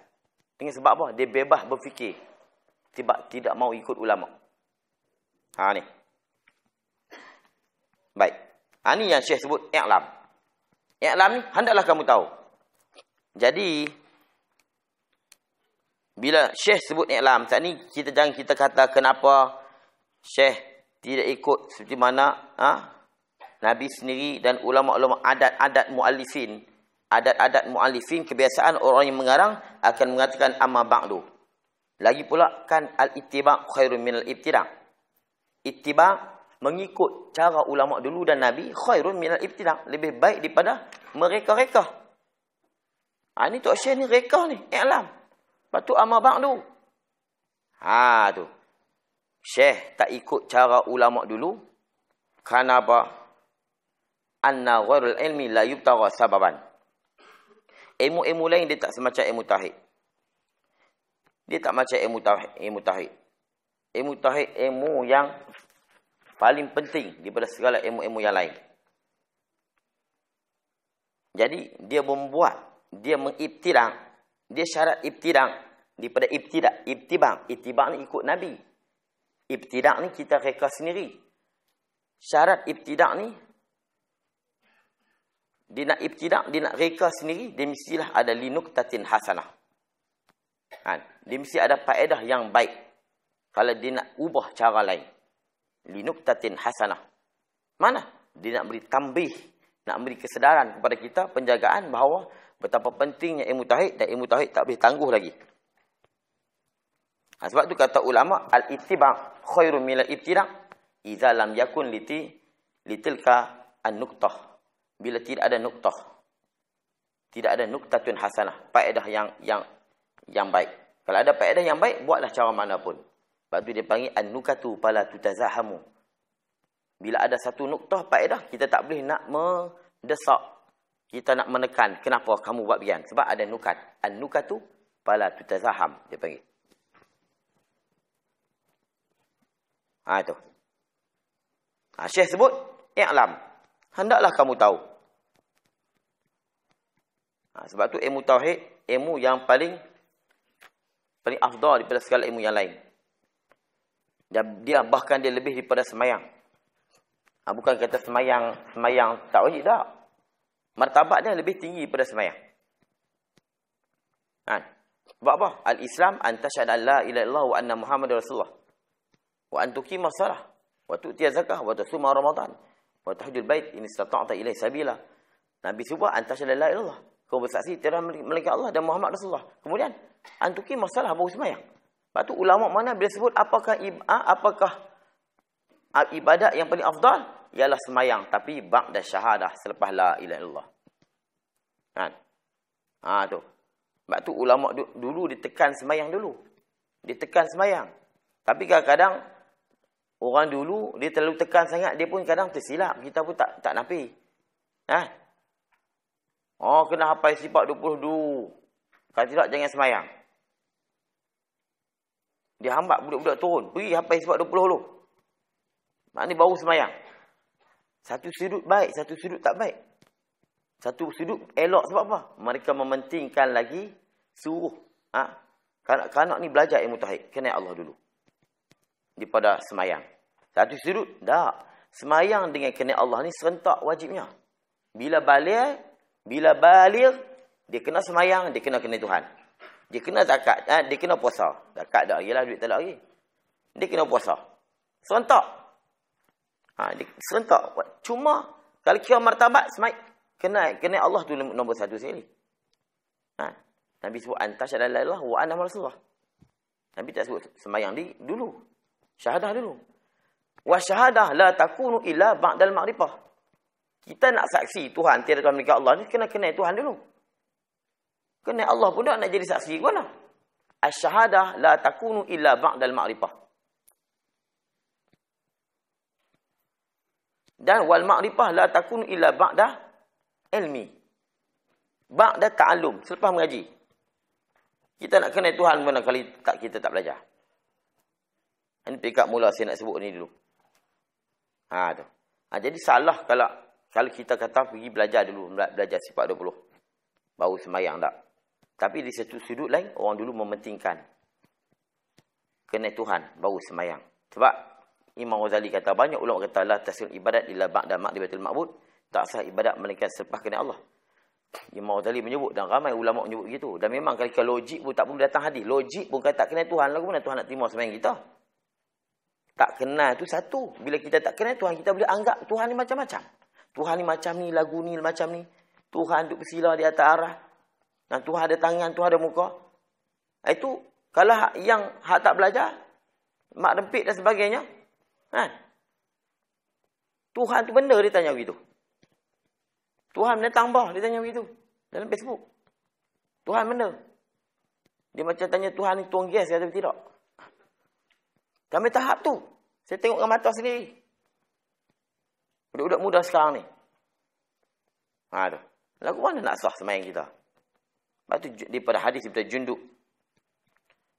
Dengan sebab apa? Dia bebas berfikir. Sebab tidak mau ikut ulama. Ha ni. Baik. Ha ni yang Syekh sebut i'lam. I'lam ni hendaklah kamu tahu. Jadi bila Syekh sebut i'lam, saat ni kita jangan kita kata kenapa Syekh tidak ikut seperti mana ha? Nabi sendiri dan ulama-ulama adat-adat muallifin adat-adat mu'alifin, kebiasaan orang yang mengarang akan mengatakan amma ba'du. Lagi pula kan al-ittiba' khairun minal ibtida'. Ittiba' mengikut cara ulama dulu dan nabi khairun minal ibtida', lebih baik daripada mereka-reka. Ha ni tok syekh ni reka ni, i'lam. Patu amma ba'du. Ha tu. Syekh tak ikut cara ulama dulu kenapa? Anna ghairul ilmi la yubtagha sababan ilmu-ilmu lain dia tak semacam ilmu tahid. Dia tak macam ilmu tahid. Ilmu tahid, ilmu, tahid, ilmu yang paling penting daripada segala ilmu-ilmu yang lain. Jadi, dia membuat, dia mengiptidak, dia syarat iptidak daripada iptidak, iptibak. ibtibang, ni ikut Nabi. Iptidak ni kita reka sendiri. Syarat iptidak ni dia nak ibtidak, dia nak reka sendiri, dia mestilah ada linuk tatin hasanah. Ha, dia mesti ada paedah yang baik. Kalau dia nak ubah cara lain. Linuk tatin hasanah. Mana? Dia nak beri tambih, nak beri kesedaran kepada kita, penjagaan bahawa betapa pentingnya ilmu tahid dan ilmu tahid tak boleh tangguh lagi. Ha, sebab tu kata ulama, Al-Ittiba' khairun mila ibtidak, Iza lam yakun liti, litilka an-nuktah bila tidak ada nuktah tidak ada nuktatun hasanah faedah yang yang yang baik kalau ada faedah yang baik buatlah cara mana pun sebab tu dia panggil annukatu pala tutazahamu bila ada satu nuktah faedah kita tak boleh nak mendesak kita nak menekan kenapa kamu buat begian sebab ada nukat An annukatu pala tutazaham dia panggil ha itu ha, Syekh sebut i'lam Hendaklah kamu tahu. Ha, sebab tu ilmu tauhid, ilmu yang paling paling afdal daripada segala ilmu yang lain. Dan dia bahkan dia lebih daripada semayang. Ha, bukan kata semayang, semayang tak wajib tak. Martabat dia lebih tinggi daripada semayang. Ha. Sebab apa? Al-Islam antasyad Allah la ila illallah wa anna muhammad rasulullah. Wa antukimah salah. Wa tu'tiyah zakah wa tu'tiyah ramadan wa tahjul bait in istata'ta ilai sabila. Nabi cuba antasyala la ilallah. Kau bersaksi terhadap malaikat Allah dan Muhammad Rasulullah. Kemudian antuki masalah baru sembahyang. Lepas tu ulama mana bila sebut apakah ah, apakah ibadat yang paling afdal ialah sembahyang tapi ba'da syahadah selepas la ilaha illallah. Kan? Ha tu. Sebab tu ulama dulu ditekan sembahyang dulu. Ditekan sembahyang. Tapi kadang-kadang Orang dulu, dia terlalu tekan sangat, dia pun kadang tersilap. Kita pun tak tak napi. Ha? Oh, kena hapai sifat 22. Kalau tidak, jangan semayang. Dia hambat budak-budak turun. Pergi hapai sifat 20 dulu. Maknanya baru semayang. Satu sudut baik, satu sudut tak baik. Satu sudut elok sebab apa? Mereka mementingkan lagi suruh. Ha? Kanak-kanak ni belajar ilmu tahid. Kena Allah dulu daripada semayang. Satu sudut, tak. Semayang dengan kena Allah ni serentak wajibnya. Bila balik, bila balik, dia kena semayang, dia kena kena Tuhan. Dia kena zakat, eh, dia kena puasa. Zakat dah lagi lah, duit tak lagi. Dia kena puasa. Serentak. Ha, dia serentak. Cuma, kalau kira martabat, semayang. Kena, kena Allah tu nombor satu sekali. Ha. Nabi sebut, antasya dalai Allah, wa'anam Rasulullah. Nabi tak sebut semayang di dulu. Syahadah dulu. Wa syahadah la takunu illa ba'dal ma'rifah. Kita nak saksi Tuhan tiada Tuhan mereka Allah ni kena kena Tuhan dulu. Kena Allah pun nak jadi saksi gua lah. Asyhadah la takunu illa ba'dal ma'rifah. Dan wal ma'rifah la takunu illa ba'da ilmi. Ba'da ta'allum, selepas mengaji. Kita nak kena Tuhan mana kali tak kita tak belajar. Ini peringkat mula saya nak sebut ni dulu. Ha, tu. Ha, jadi salah kalau kalau kita kata pergi belajar dulu, belajar sifat 20. Baru semayang tak. Tapi di satu sudut lain, orang dulu mementingkan. Kena Tuhan, baru semayang. Sebab Imam Ghazali kata, banyak Ulang kata, lah tasun ibadat illa ba'da ma'ribatul ma'bud. Tak sah ibadat melainkan selepas kena Allah. Imam Ghazali menyebut dan ramai ulama menyebut gitu. Dan memang kalau logik pun tak pun datang hadis. Logik pun kata tak kena Tuhan lah. Kenapa Tuhan nak terima semayang kita? Tak kenal tu satu. Bila kita tak kenal Tuhan, kita boleh anggap Tuhan ni macam-macam. Tuhan ni macam ni, lagu ni macam ni. Tuhan duduk bersila di atas arah. Dan Tuhan ada tangan, Tuhan ada muka. Itu, kalau yang hak tak belajar, mak rempik dan sebagainya, ha? Tuhan tu benda dia tanya begitu. Tuhan benda tambah dia tanya begitu. Dalam Facebook. Tuhan benda. Dia macam tanya Tuhan ni tuang gas, dia kata tidak. Kami tahap tu. Saya tengok dengan mata sendiri. Budak-budak muda sekarang ni. Ha tu. Lagu mana nak sah semayang kita? Sebab tu daripada hadis daripada junduk.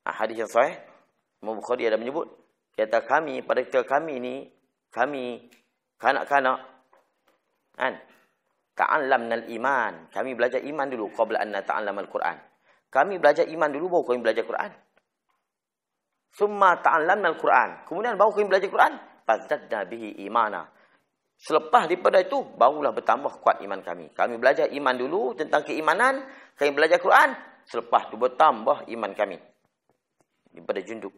Ha, hadis yang sahih. Imam Bukhari ada menyebut. Kata kami, pada kita kami ni. Kami, kanak-kanak. Kan? Ta'alamna iman Kami belajar iman dulu. Qabla anna ta'alam al-Quran. Kami belajar iman dulu baru kami belajar Quran summa ta'allamna al-Quran. Kemudian baru kami belajar Quran, fazadna bihi imana. Selepas daripada itu barulah bertambah kuat iman kami. Kami belajar iman dulu tentang keimanan, kami belajar Quran, selepas itu bertambah iman kami. Daripada junduk.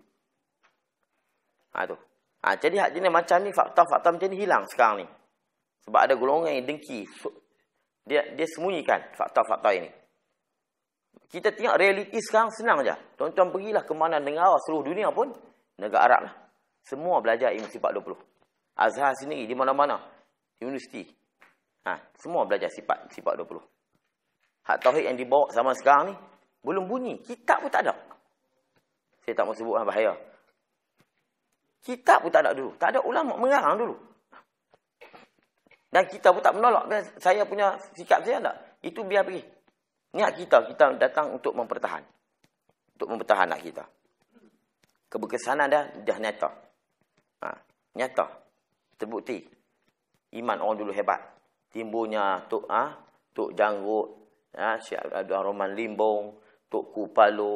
Ha tu. Ha, jadi hak jenis macam ni fakta-fakta macam ni hilang sekarang ni. Sebab ada golongan yang dengki. Dia dia sembunyikan fakta-fakta ini. Kita tengok realiti sekarang senang je. Tuan-tuan pergilah ke mana negara seluruh dunia pun. Negara Arab lah. Semua belajar ilmu sifat 20. Azhar sendiri di mana-mana. Universiti. Ha, semua belajar sifat sifat 20. Hak Tauhid yang dibawa sama sekarang ni. Belum bunyi. Kitab pun tak ada. Saya tak mahu sebut lah bahaya. Kitab pun tak ada dulu. Tak ada ulama mengarang dulu. Dan kita pun tak menolak. Saya punya sikap saya tak. Itu biar pergi. Niat kita, kita datang untuk mempertahan. Untuk mempertahan anak kita. Keberkesanan dah, dah nyata. Ha, nyata. Terbukti. Iman orang dulu hebat. Timbunya Tok, ah ha, Tok Janggut, ha, Syed Abdul Rahman Limbong, Tok Kupalo,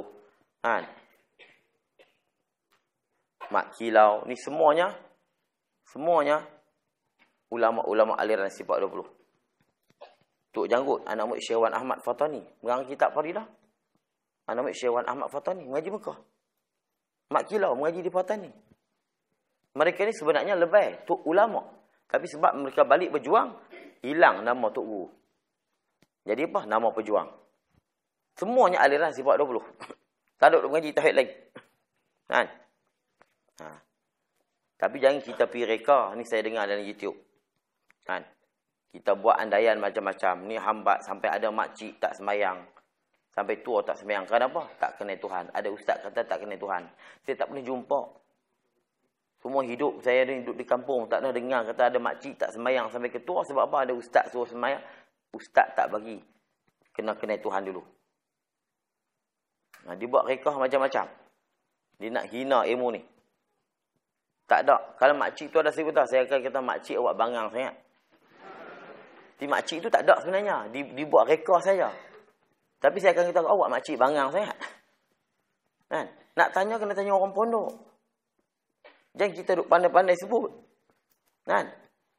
ha, Mak Kilau. Ni semuanya, semuanya ulama-ulama aliran sifat 20. Tok Janggut, anak murid Syewan Ahmad Fatani. Mengarang kitab Faridah. Anak murid Syewan Ahmad Fatani. Mengaji Mekah. Mak Kilau mengaji di Fatani. Mereka ni sebenarnya lebay. Tok ulama. Tapi sebab mereka balik berjuang, hilang nama Tok Guru. Jadi apa? Nama pejuang. Semuanya aliran sifat 20. tak ada mengaji tahid lagi. Kan? ha. Tapi jangan kita pergi reka. ni saya dengar dalam YouTube. Kan? Kita buat andaian macam-macam. Ni hambat sampai ada makcik tak semayang. Sampai tua tak semayang. Kenapa? Tak kena Tuhan. Ada ustaz kata tak kena Tuhan. Saya tak pernah jumpa. Semua hidup saya ni duduk di kampung. Tak pernah dengar kata ada makcik tak semayang. Sampai ketua sebab apa? Ada ustaz suruh semayang. Ustaz tak bagi. Kena kena Tuhan dulu. Nah, ha, dia buat rekah macam-macam. Dia nak hina emu ni. Tak ada. Kalau makcik tu ada sebut tak. Saya akan kata makcik awak bangang sangat. Di makcik tu tak ada sebenarnya. Di, dibuat reka saja. Tapi saya akan kata, oh, awak makcik bangang saya. Kan? Nak tanya, kena tanya orang pondok. Jangan kita duduk pandai-pandai sebut. Kan?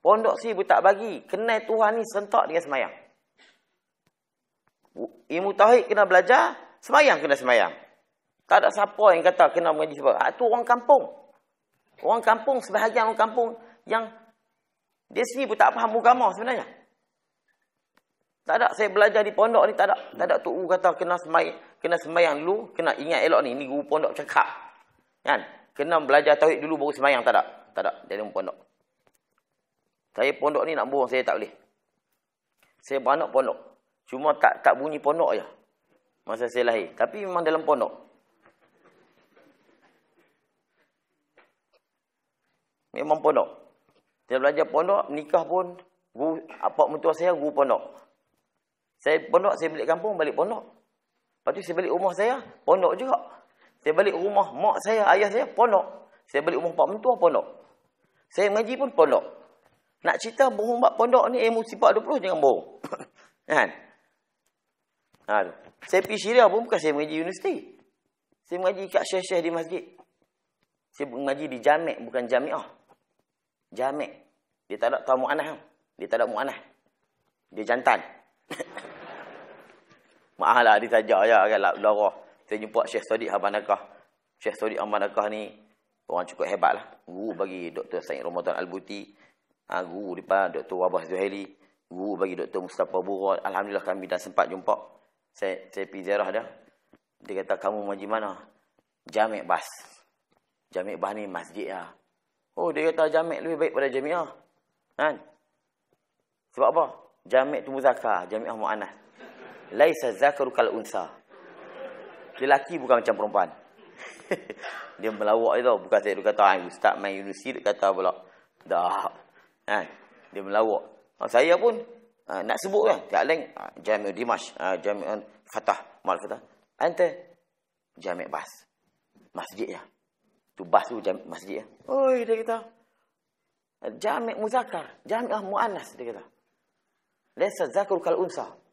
Pondok si pun tak bagi. Kenai Tuhan ni sentak dengan semayang. Ilmu tauhid kena belajar, semayang kena semayang. Tak ada siapa yang kata kena mengaji sebab. Itu ah, orang kampung. Orang kampung, sebahagian orang kampung yang dia sendiri pun tak faham agama sebenarnya. Tak ada saya belajar di pondok ni tak ada. Tak ada tu kata kena semai kena sembahyang dulu, kena ingat elok ni, ni guru pondok cakap. Kan? Kena belajar tauhid dulu baru sembahyang tak ada. Tak ada dalam pondok. Saya pondok ni nak bohong saya tak boleh. Saya beranak pondok. Cuma tak tak bunyi pondok aja. Masa saya lahir, tapi memang dalam pondok. Memang pondok. Saya belajar pondok, nikah pun guru apa mentua saya guru pondok. Saya pondok, saya balik kampung, balik pondok. Lepas tu saya balik rumah saya, pondok juga. Saya balik rumah mak saya, ayah saya, pondok. Saya balik rumah pak mentua, pondok. Saya mengaji pun pondok. Nak cerita bohong buat pondok ni, ilmu sifat 20 jangan bohong. kan? ha, saya pergi syiria pun bukan saya mengaji universiti. Saya mengaji kat syekh-syekh di masjid. Saya mengaji di jamek, bukan jami'ah. Jamek. Dia tak ada tahu mu'anah. Dia tak ada mu'anah. Dia jantan. Maaf lah, dia tajak je kan, darah. Kita jumpa Syekh Sadiq Habanakah. Syekh Sadiq Habanakah ni, orang cukup hebat lah. Guru bagi Dr. Syed Ramadan Al-Buti. Ha, guru daripada Dr. Wabah Zuhairi. Guru bagi Dr. Mustafa Burad. Alhamdulillah kami dah sempat jumpa. Saya, saya pergi ziarah dah. Dia kata, kamu maji mana? Jamik Bas. Jamik Bas ni masjid lah. Oh, dia kata jamik lebih baik pada jamiah. Kan? Sebab apa? Jamik tu muzakar. Jamik Ahmad Anas laisa zakaru kal unsa. Lelaki bukan macam perempuan. dia melawak je tau. Bukan saya kata, ustaz main universiti, dia kata pula. Dah. Ha. Dia melawak. Ha. Saya pun ha. nak sebut kan. Tiap lain, ha. Jamil Dimash. Ha. Jamil Fatah. Mal Fatah. Ante, Jamil Bas. Masjid ya. Tu Bas tu jam, masjid ya. Oi, dia kata. Jamil Muzakar. Jamil muannas dia kata. Lesa Zakur Kal Unsah.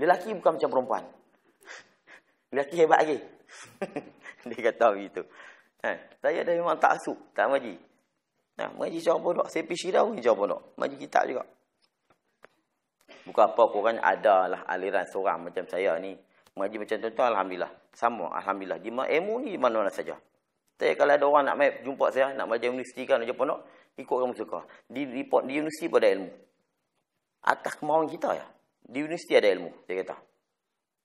Lelaki bukan macam perempuan. Lelaki hebat lagi. dia kata begitu. Ha, saya dah memang tak asuk. Tak maji. Ha, maji jawab bodoh. Saya pergi syirah pun jawab bodoh. Maji kitab juga. Bukan apa korang ada lah aliran seorang macam saya ni. Maji macam tu, tu Alhamdulillah. Sama. Alhamdulillah. Jima emu ni mana-mana saja. Saya kalau ada orang nak mai jumpa saya, nak maji universiti kan, macam pondok, ikut kamu suka. Di report di universiti pada ilmu. Atas kemauan kita ya di universiti ada ilmu, dia kata.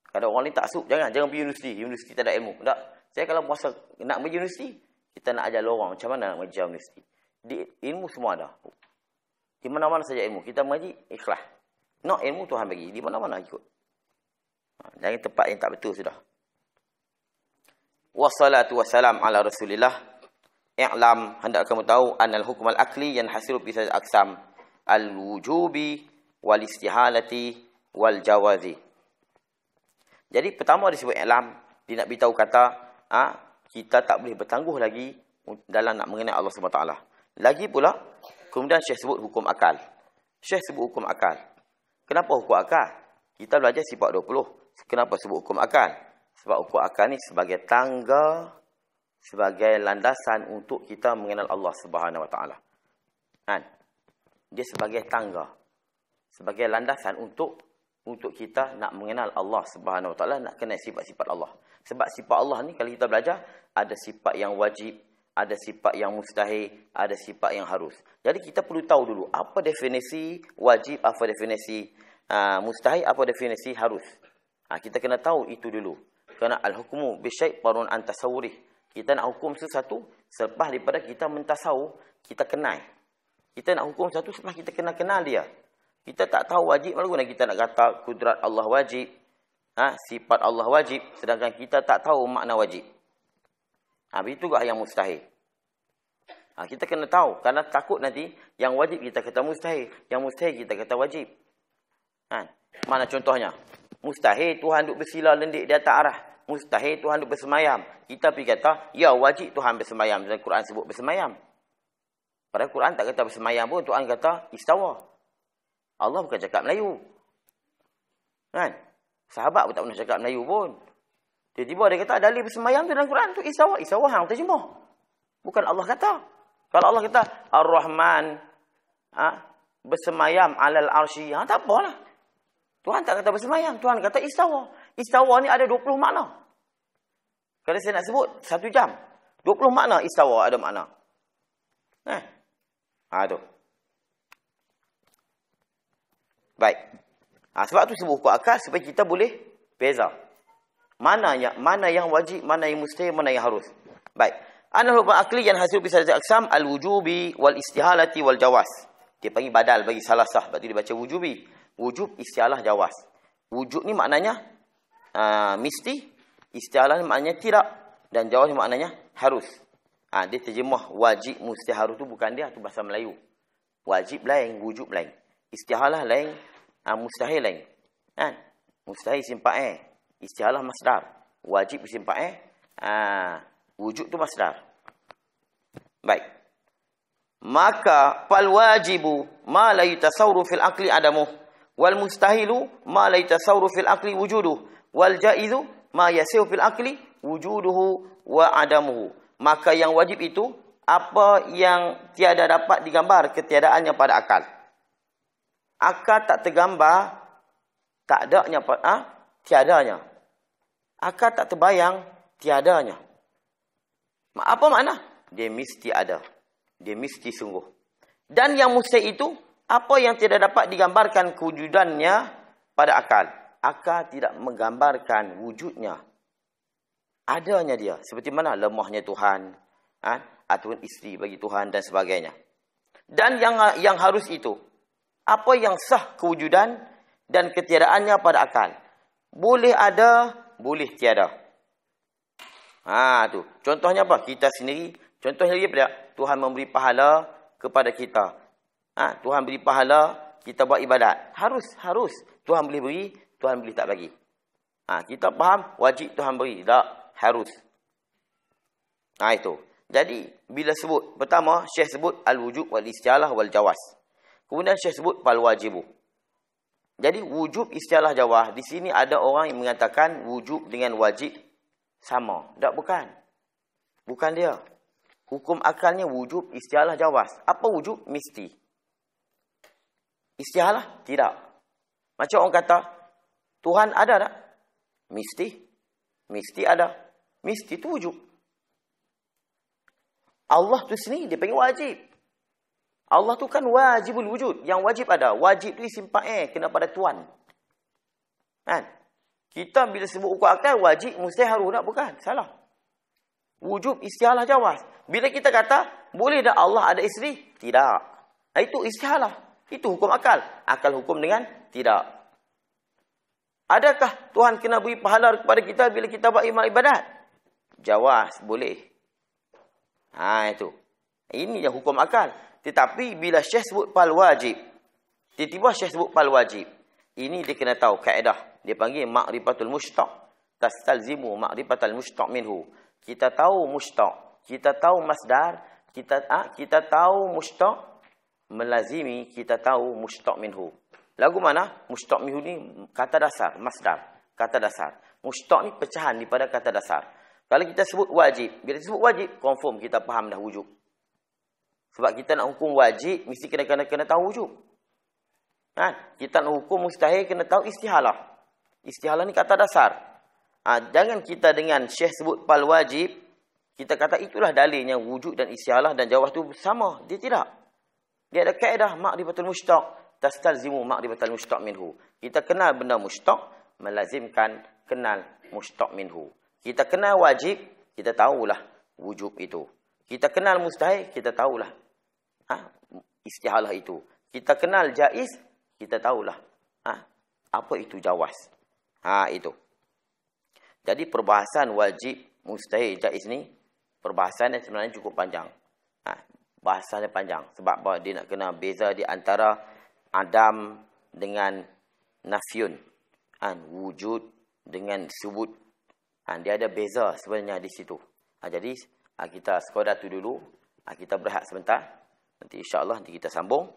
Kalau orang ni tak suka, jangan. Jangan pergi universiti. Universiti tak ada ilmu. Tak. Saya kalau puasa nak pergi universiti, kita nak ajar orang. Macam mana nak mengajar universiti. Di, ilmu semua ada. Di mana-mana saja ilmu. Kita mengaji, ikhlas. Nak ilmu Tuhan bagi. Di mana-mana ikut. Ha, jangan tempat yang tak betul sudah. Wassalatu wassalam ala rasulillah. I'lam. Hendak kamu tahu. Annal hukum al-akli yang hasilu bisa aksam. Al-wujubi wal-istihalati wal jawazi. Jadi pertama disebut i'lam, dia nak beritahu kata, ha, kita tak boleh bertangguh lagi dalam nak mengenai Allah SWT. Lagi pula, kemudian Syekh sebut hukum akal. Syekh sebut hukum akal. Kenapa hukum akal? Kita belajar sifat 20. Kenapa sebut hukum akal? Sebab hukum akal ni sebagai tangga, sebagai landasan untuk kita mengenal Allah Subhanahu Wa Taala. Kan? Dia sebagai tangga, sebagai landasan untuk untuk kita nak mengenal Allah Subhanahu Wa Taala, nak kenal sifat-sifat Allah. Sebab sifat Allah ni kalau kita belajar ada sifat yang wajib, ada sifat yang mustahil, ada sifat yang harus. Jadi kita perlu tahu dulu apa definisi wajib, apa definisi uh, mustahil, apa definisi harus. Ha, kita kena tahu itu dulu. Kena al-hukmu bisyai parun antasawuri. Kita nak hukum sesuatu selepas daripada kita mentasawur, kita kenal. Kita nak hukum sesuatu selepas kita kena kenal dia. Kita tak tahu wajib mana guna kita nak kata kudrat Allah wajib. Ha, sifat Allah wajib. Sedangkan kita tak tahu makna wajib. Ha, itu juga yang mustahil. Ha, kita kena tahu. Karena takut nanti yang wajib kita kata mustahil. Yang mustahil kita kata wajib. Ha, mana contohnya? Mustahil Tuhan duduk bersila lendik di atas arah. Mustahil Tuhan duduk bersemayam. Kita pergi kata, ya wajib Tuhan bersemayam. Dan Quran sebut bersemayam. Padahal Quran tak kata bersemayam pun. Tuhan kata istawa. Allah bukan cakap Melayu. Kan? Sahabat pun tak pernah cakap Melayu pun. Tiba-tiba dia kata dalil bersemayam tu dalam Quran tu isawah isawah hang terjemah. Bukan Allah kata. Kalau Allah kata Ar-Rahman ha, bersemayam alal arsy, ha, tak apalah. Tuhan tak kata bersemayam, Tuhan kata istawa. Istawa ni ada 20 makna. Kalau saya nak sebut satu jam, 20 makna istawa ada makna. Nah. Eh? Ha tu. Baik. Ha, sebab tu sebuah hukum akal supaya kita boleh beza. Mana yang mana yang wajib, mana yang mustahil, mana yang harus. Baik. Anal hukum akli yang hasil bisa dari aksam al-wujubi wal istihalati wal jawas. Dia panggil badal bagi salah sah. Berarti dia baca wujubi. Wujub istihalah jawas. Wujub ni maknanya uh, ha, mesti. Istihalah ni maknanya tidak. Dan jawas ni maknanya harus. Ha, dia terjemah wajib, mustahil, harus tu bukan dia. Itu bahasa Melayu. Wajib lain, wujub lain istihalah lain uh, mustahil lain kan mustahil isim eh, istihalah masdar wajib isim fa'il uh, ha, wujud tu masdar baik maka fal wajibu ma la yatasawwaru fil aqli adamu wal mustahilu ma la yatasawwaru fil aqli wujudu wal jaizu ma yasihu fil aqli wujuduhu wa adamuhu maka yang wajib itu apa yang tiada dapat digambar ketiadaannya pada akal akal tak tergambar tak ada, apa ha? tiadanya akal tak terbayang tiadanya apa makna dia mesti ada dia mesti sungguh dan yang mustahil itu apa yang tidak dapat digambarkan kewujudannya pada akal akal tidak menggambarkan wujudnya adanya dia seperti mana lemahnya tuhan ha? ataupun isteri bagi tuhan dan sebagainya dan yang yang harus itu apa yang sah kewujudan dan ketiadaannya pada akal. Boleh ada, boleh tiada. Ha tu. Contohnya apa? Kita sendiri, contohnya lagi pula Tuhan memberi pahala kepada kita. Ha, Tuhan beri pahala, kita buat ibadat. Harus, harus. Tuhan boleh beri, Tuhan boleh tak bagi. Ha, kita faham, wajib Tuhan beri. Tak, harus. Ha, itu. Jadi, bila sebut. Pertama, Syekh sebut, Al-wujud wal istilah wal-jawas. Kemudian saya sebut fal wajibu. Jadi wujub istilah Jawa di sini ada orang yang mengatakan wujub dengan wajib sama. Tak bukan. Bukan dia. Hukum akalnya wujub istilah jawas. Apa wujub? Mesti. Istilah? Tidak. Macam orang kata, Tuhan ada tak? Mesti. Mesti ada. Mesti itu wujud. Allah tu sini dia panggil wajib. Allah tu kan wajibul wujud. Yang wajib ada. Wajib tu simpan eh. Kena pada Tuhan. Kan? Kita bila sebut hukum akal, wajib mustiharu nak bukan? Salah. Wujud istihalah jawas. Bila kita kata, boleh dah Allah ada isteri? Tidak. Nah, itu istihalah. Itu hukum akal. Akal hukum dengan tidak. Adakah Tuhan kena beri pahala kepada kita bila kita buat iman ibadat? Jawas, boleh. Ha, itu. Ini yang hukum akal. Tetapi bila Syekh sebut pal wajib, tiba-tiba Syekh sebut pal wajib. Ini dia kena tahu kaedah. Dia panggil ma'rifatul mushtaq tastalzimu makrifatul mushtaq minhu. Kita tahu mushtaq, kita tahu masdar, kita ha, kita tahu mushtaq melazimi kita tahu mushtaq minhu. Lagu mana? Mushtaq minhu ni kata dasar, masdar, kata dasar. Mushtaq ni pecahan daripada kata dasar. Kalau kita sebut wajib, bila kita sebut wajib, confirm kita faham dah wujud. Sebab kita nak hukum wajib, mesti kena kena kena tahu wujud. Ha? Kan? Kita nak hukum mustahil, kena tahu istihalah. Istihalah ni kata dasar. Ha? Jangan kita dengan syekh sebut pal wajib, kita kata itulah dalilnya wujud dan istihalah dan jawab tu sama. Dia tidak. Dia ada kaedah makrifatul mushtaq. Tastalzimu makrifatul mushtaq minhu. Kita kenal benda mushtaq, melazimkan kenal mushtaq minhu. Kita kenal wajib, kita tahulah wujud itu. Kita kenal mustahil, kita tahulah ha, istihalah itu. Kita kenal jais kita tahulah ha, apa itu jawas. Ha, itu. Jadi perbahasan wajib mustahil jais ni, perbahasan yang sebenarnya cukup panjang. Ha, bahasanya panjang. Sebab apa? dia nak kena beza di antara adam dengan nafiyun. Ha, wujud dengan subut. Ha, dia ada beza sebenarnya di situ. Ha, jadi ha, kita sekolah tu dulu. Ha, kita berehat sebentar. Nanti insyaAllah nanti kita sambung.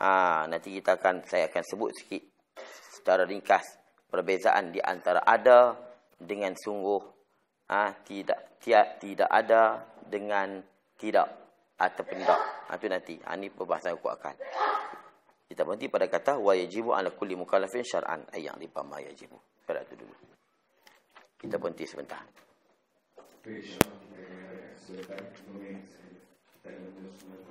Ha, nanti kita akan saya akan sebut sikit secara ringkas perbezaan di antara ada dengan sungguh. Ha, tidak tiap tidak ada dengan tidak atau tidak. Ha, itu nanti. Ha, ini perbahasan aku akan. Kita berhenti pada kata wajibu ala kulli mukallafin ayat ayang lipama yajibu. Pada itu dulu. Kita berhenti sebentar. Please, uh,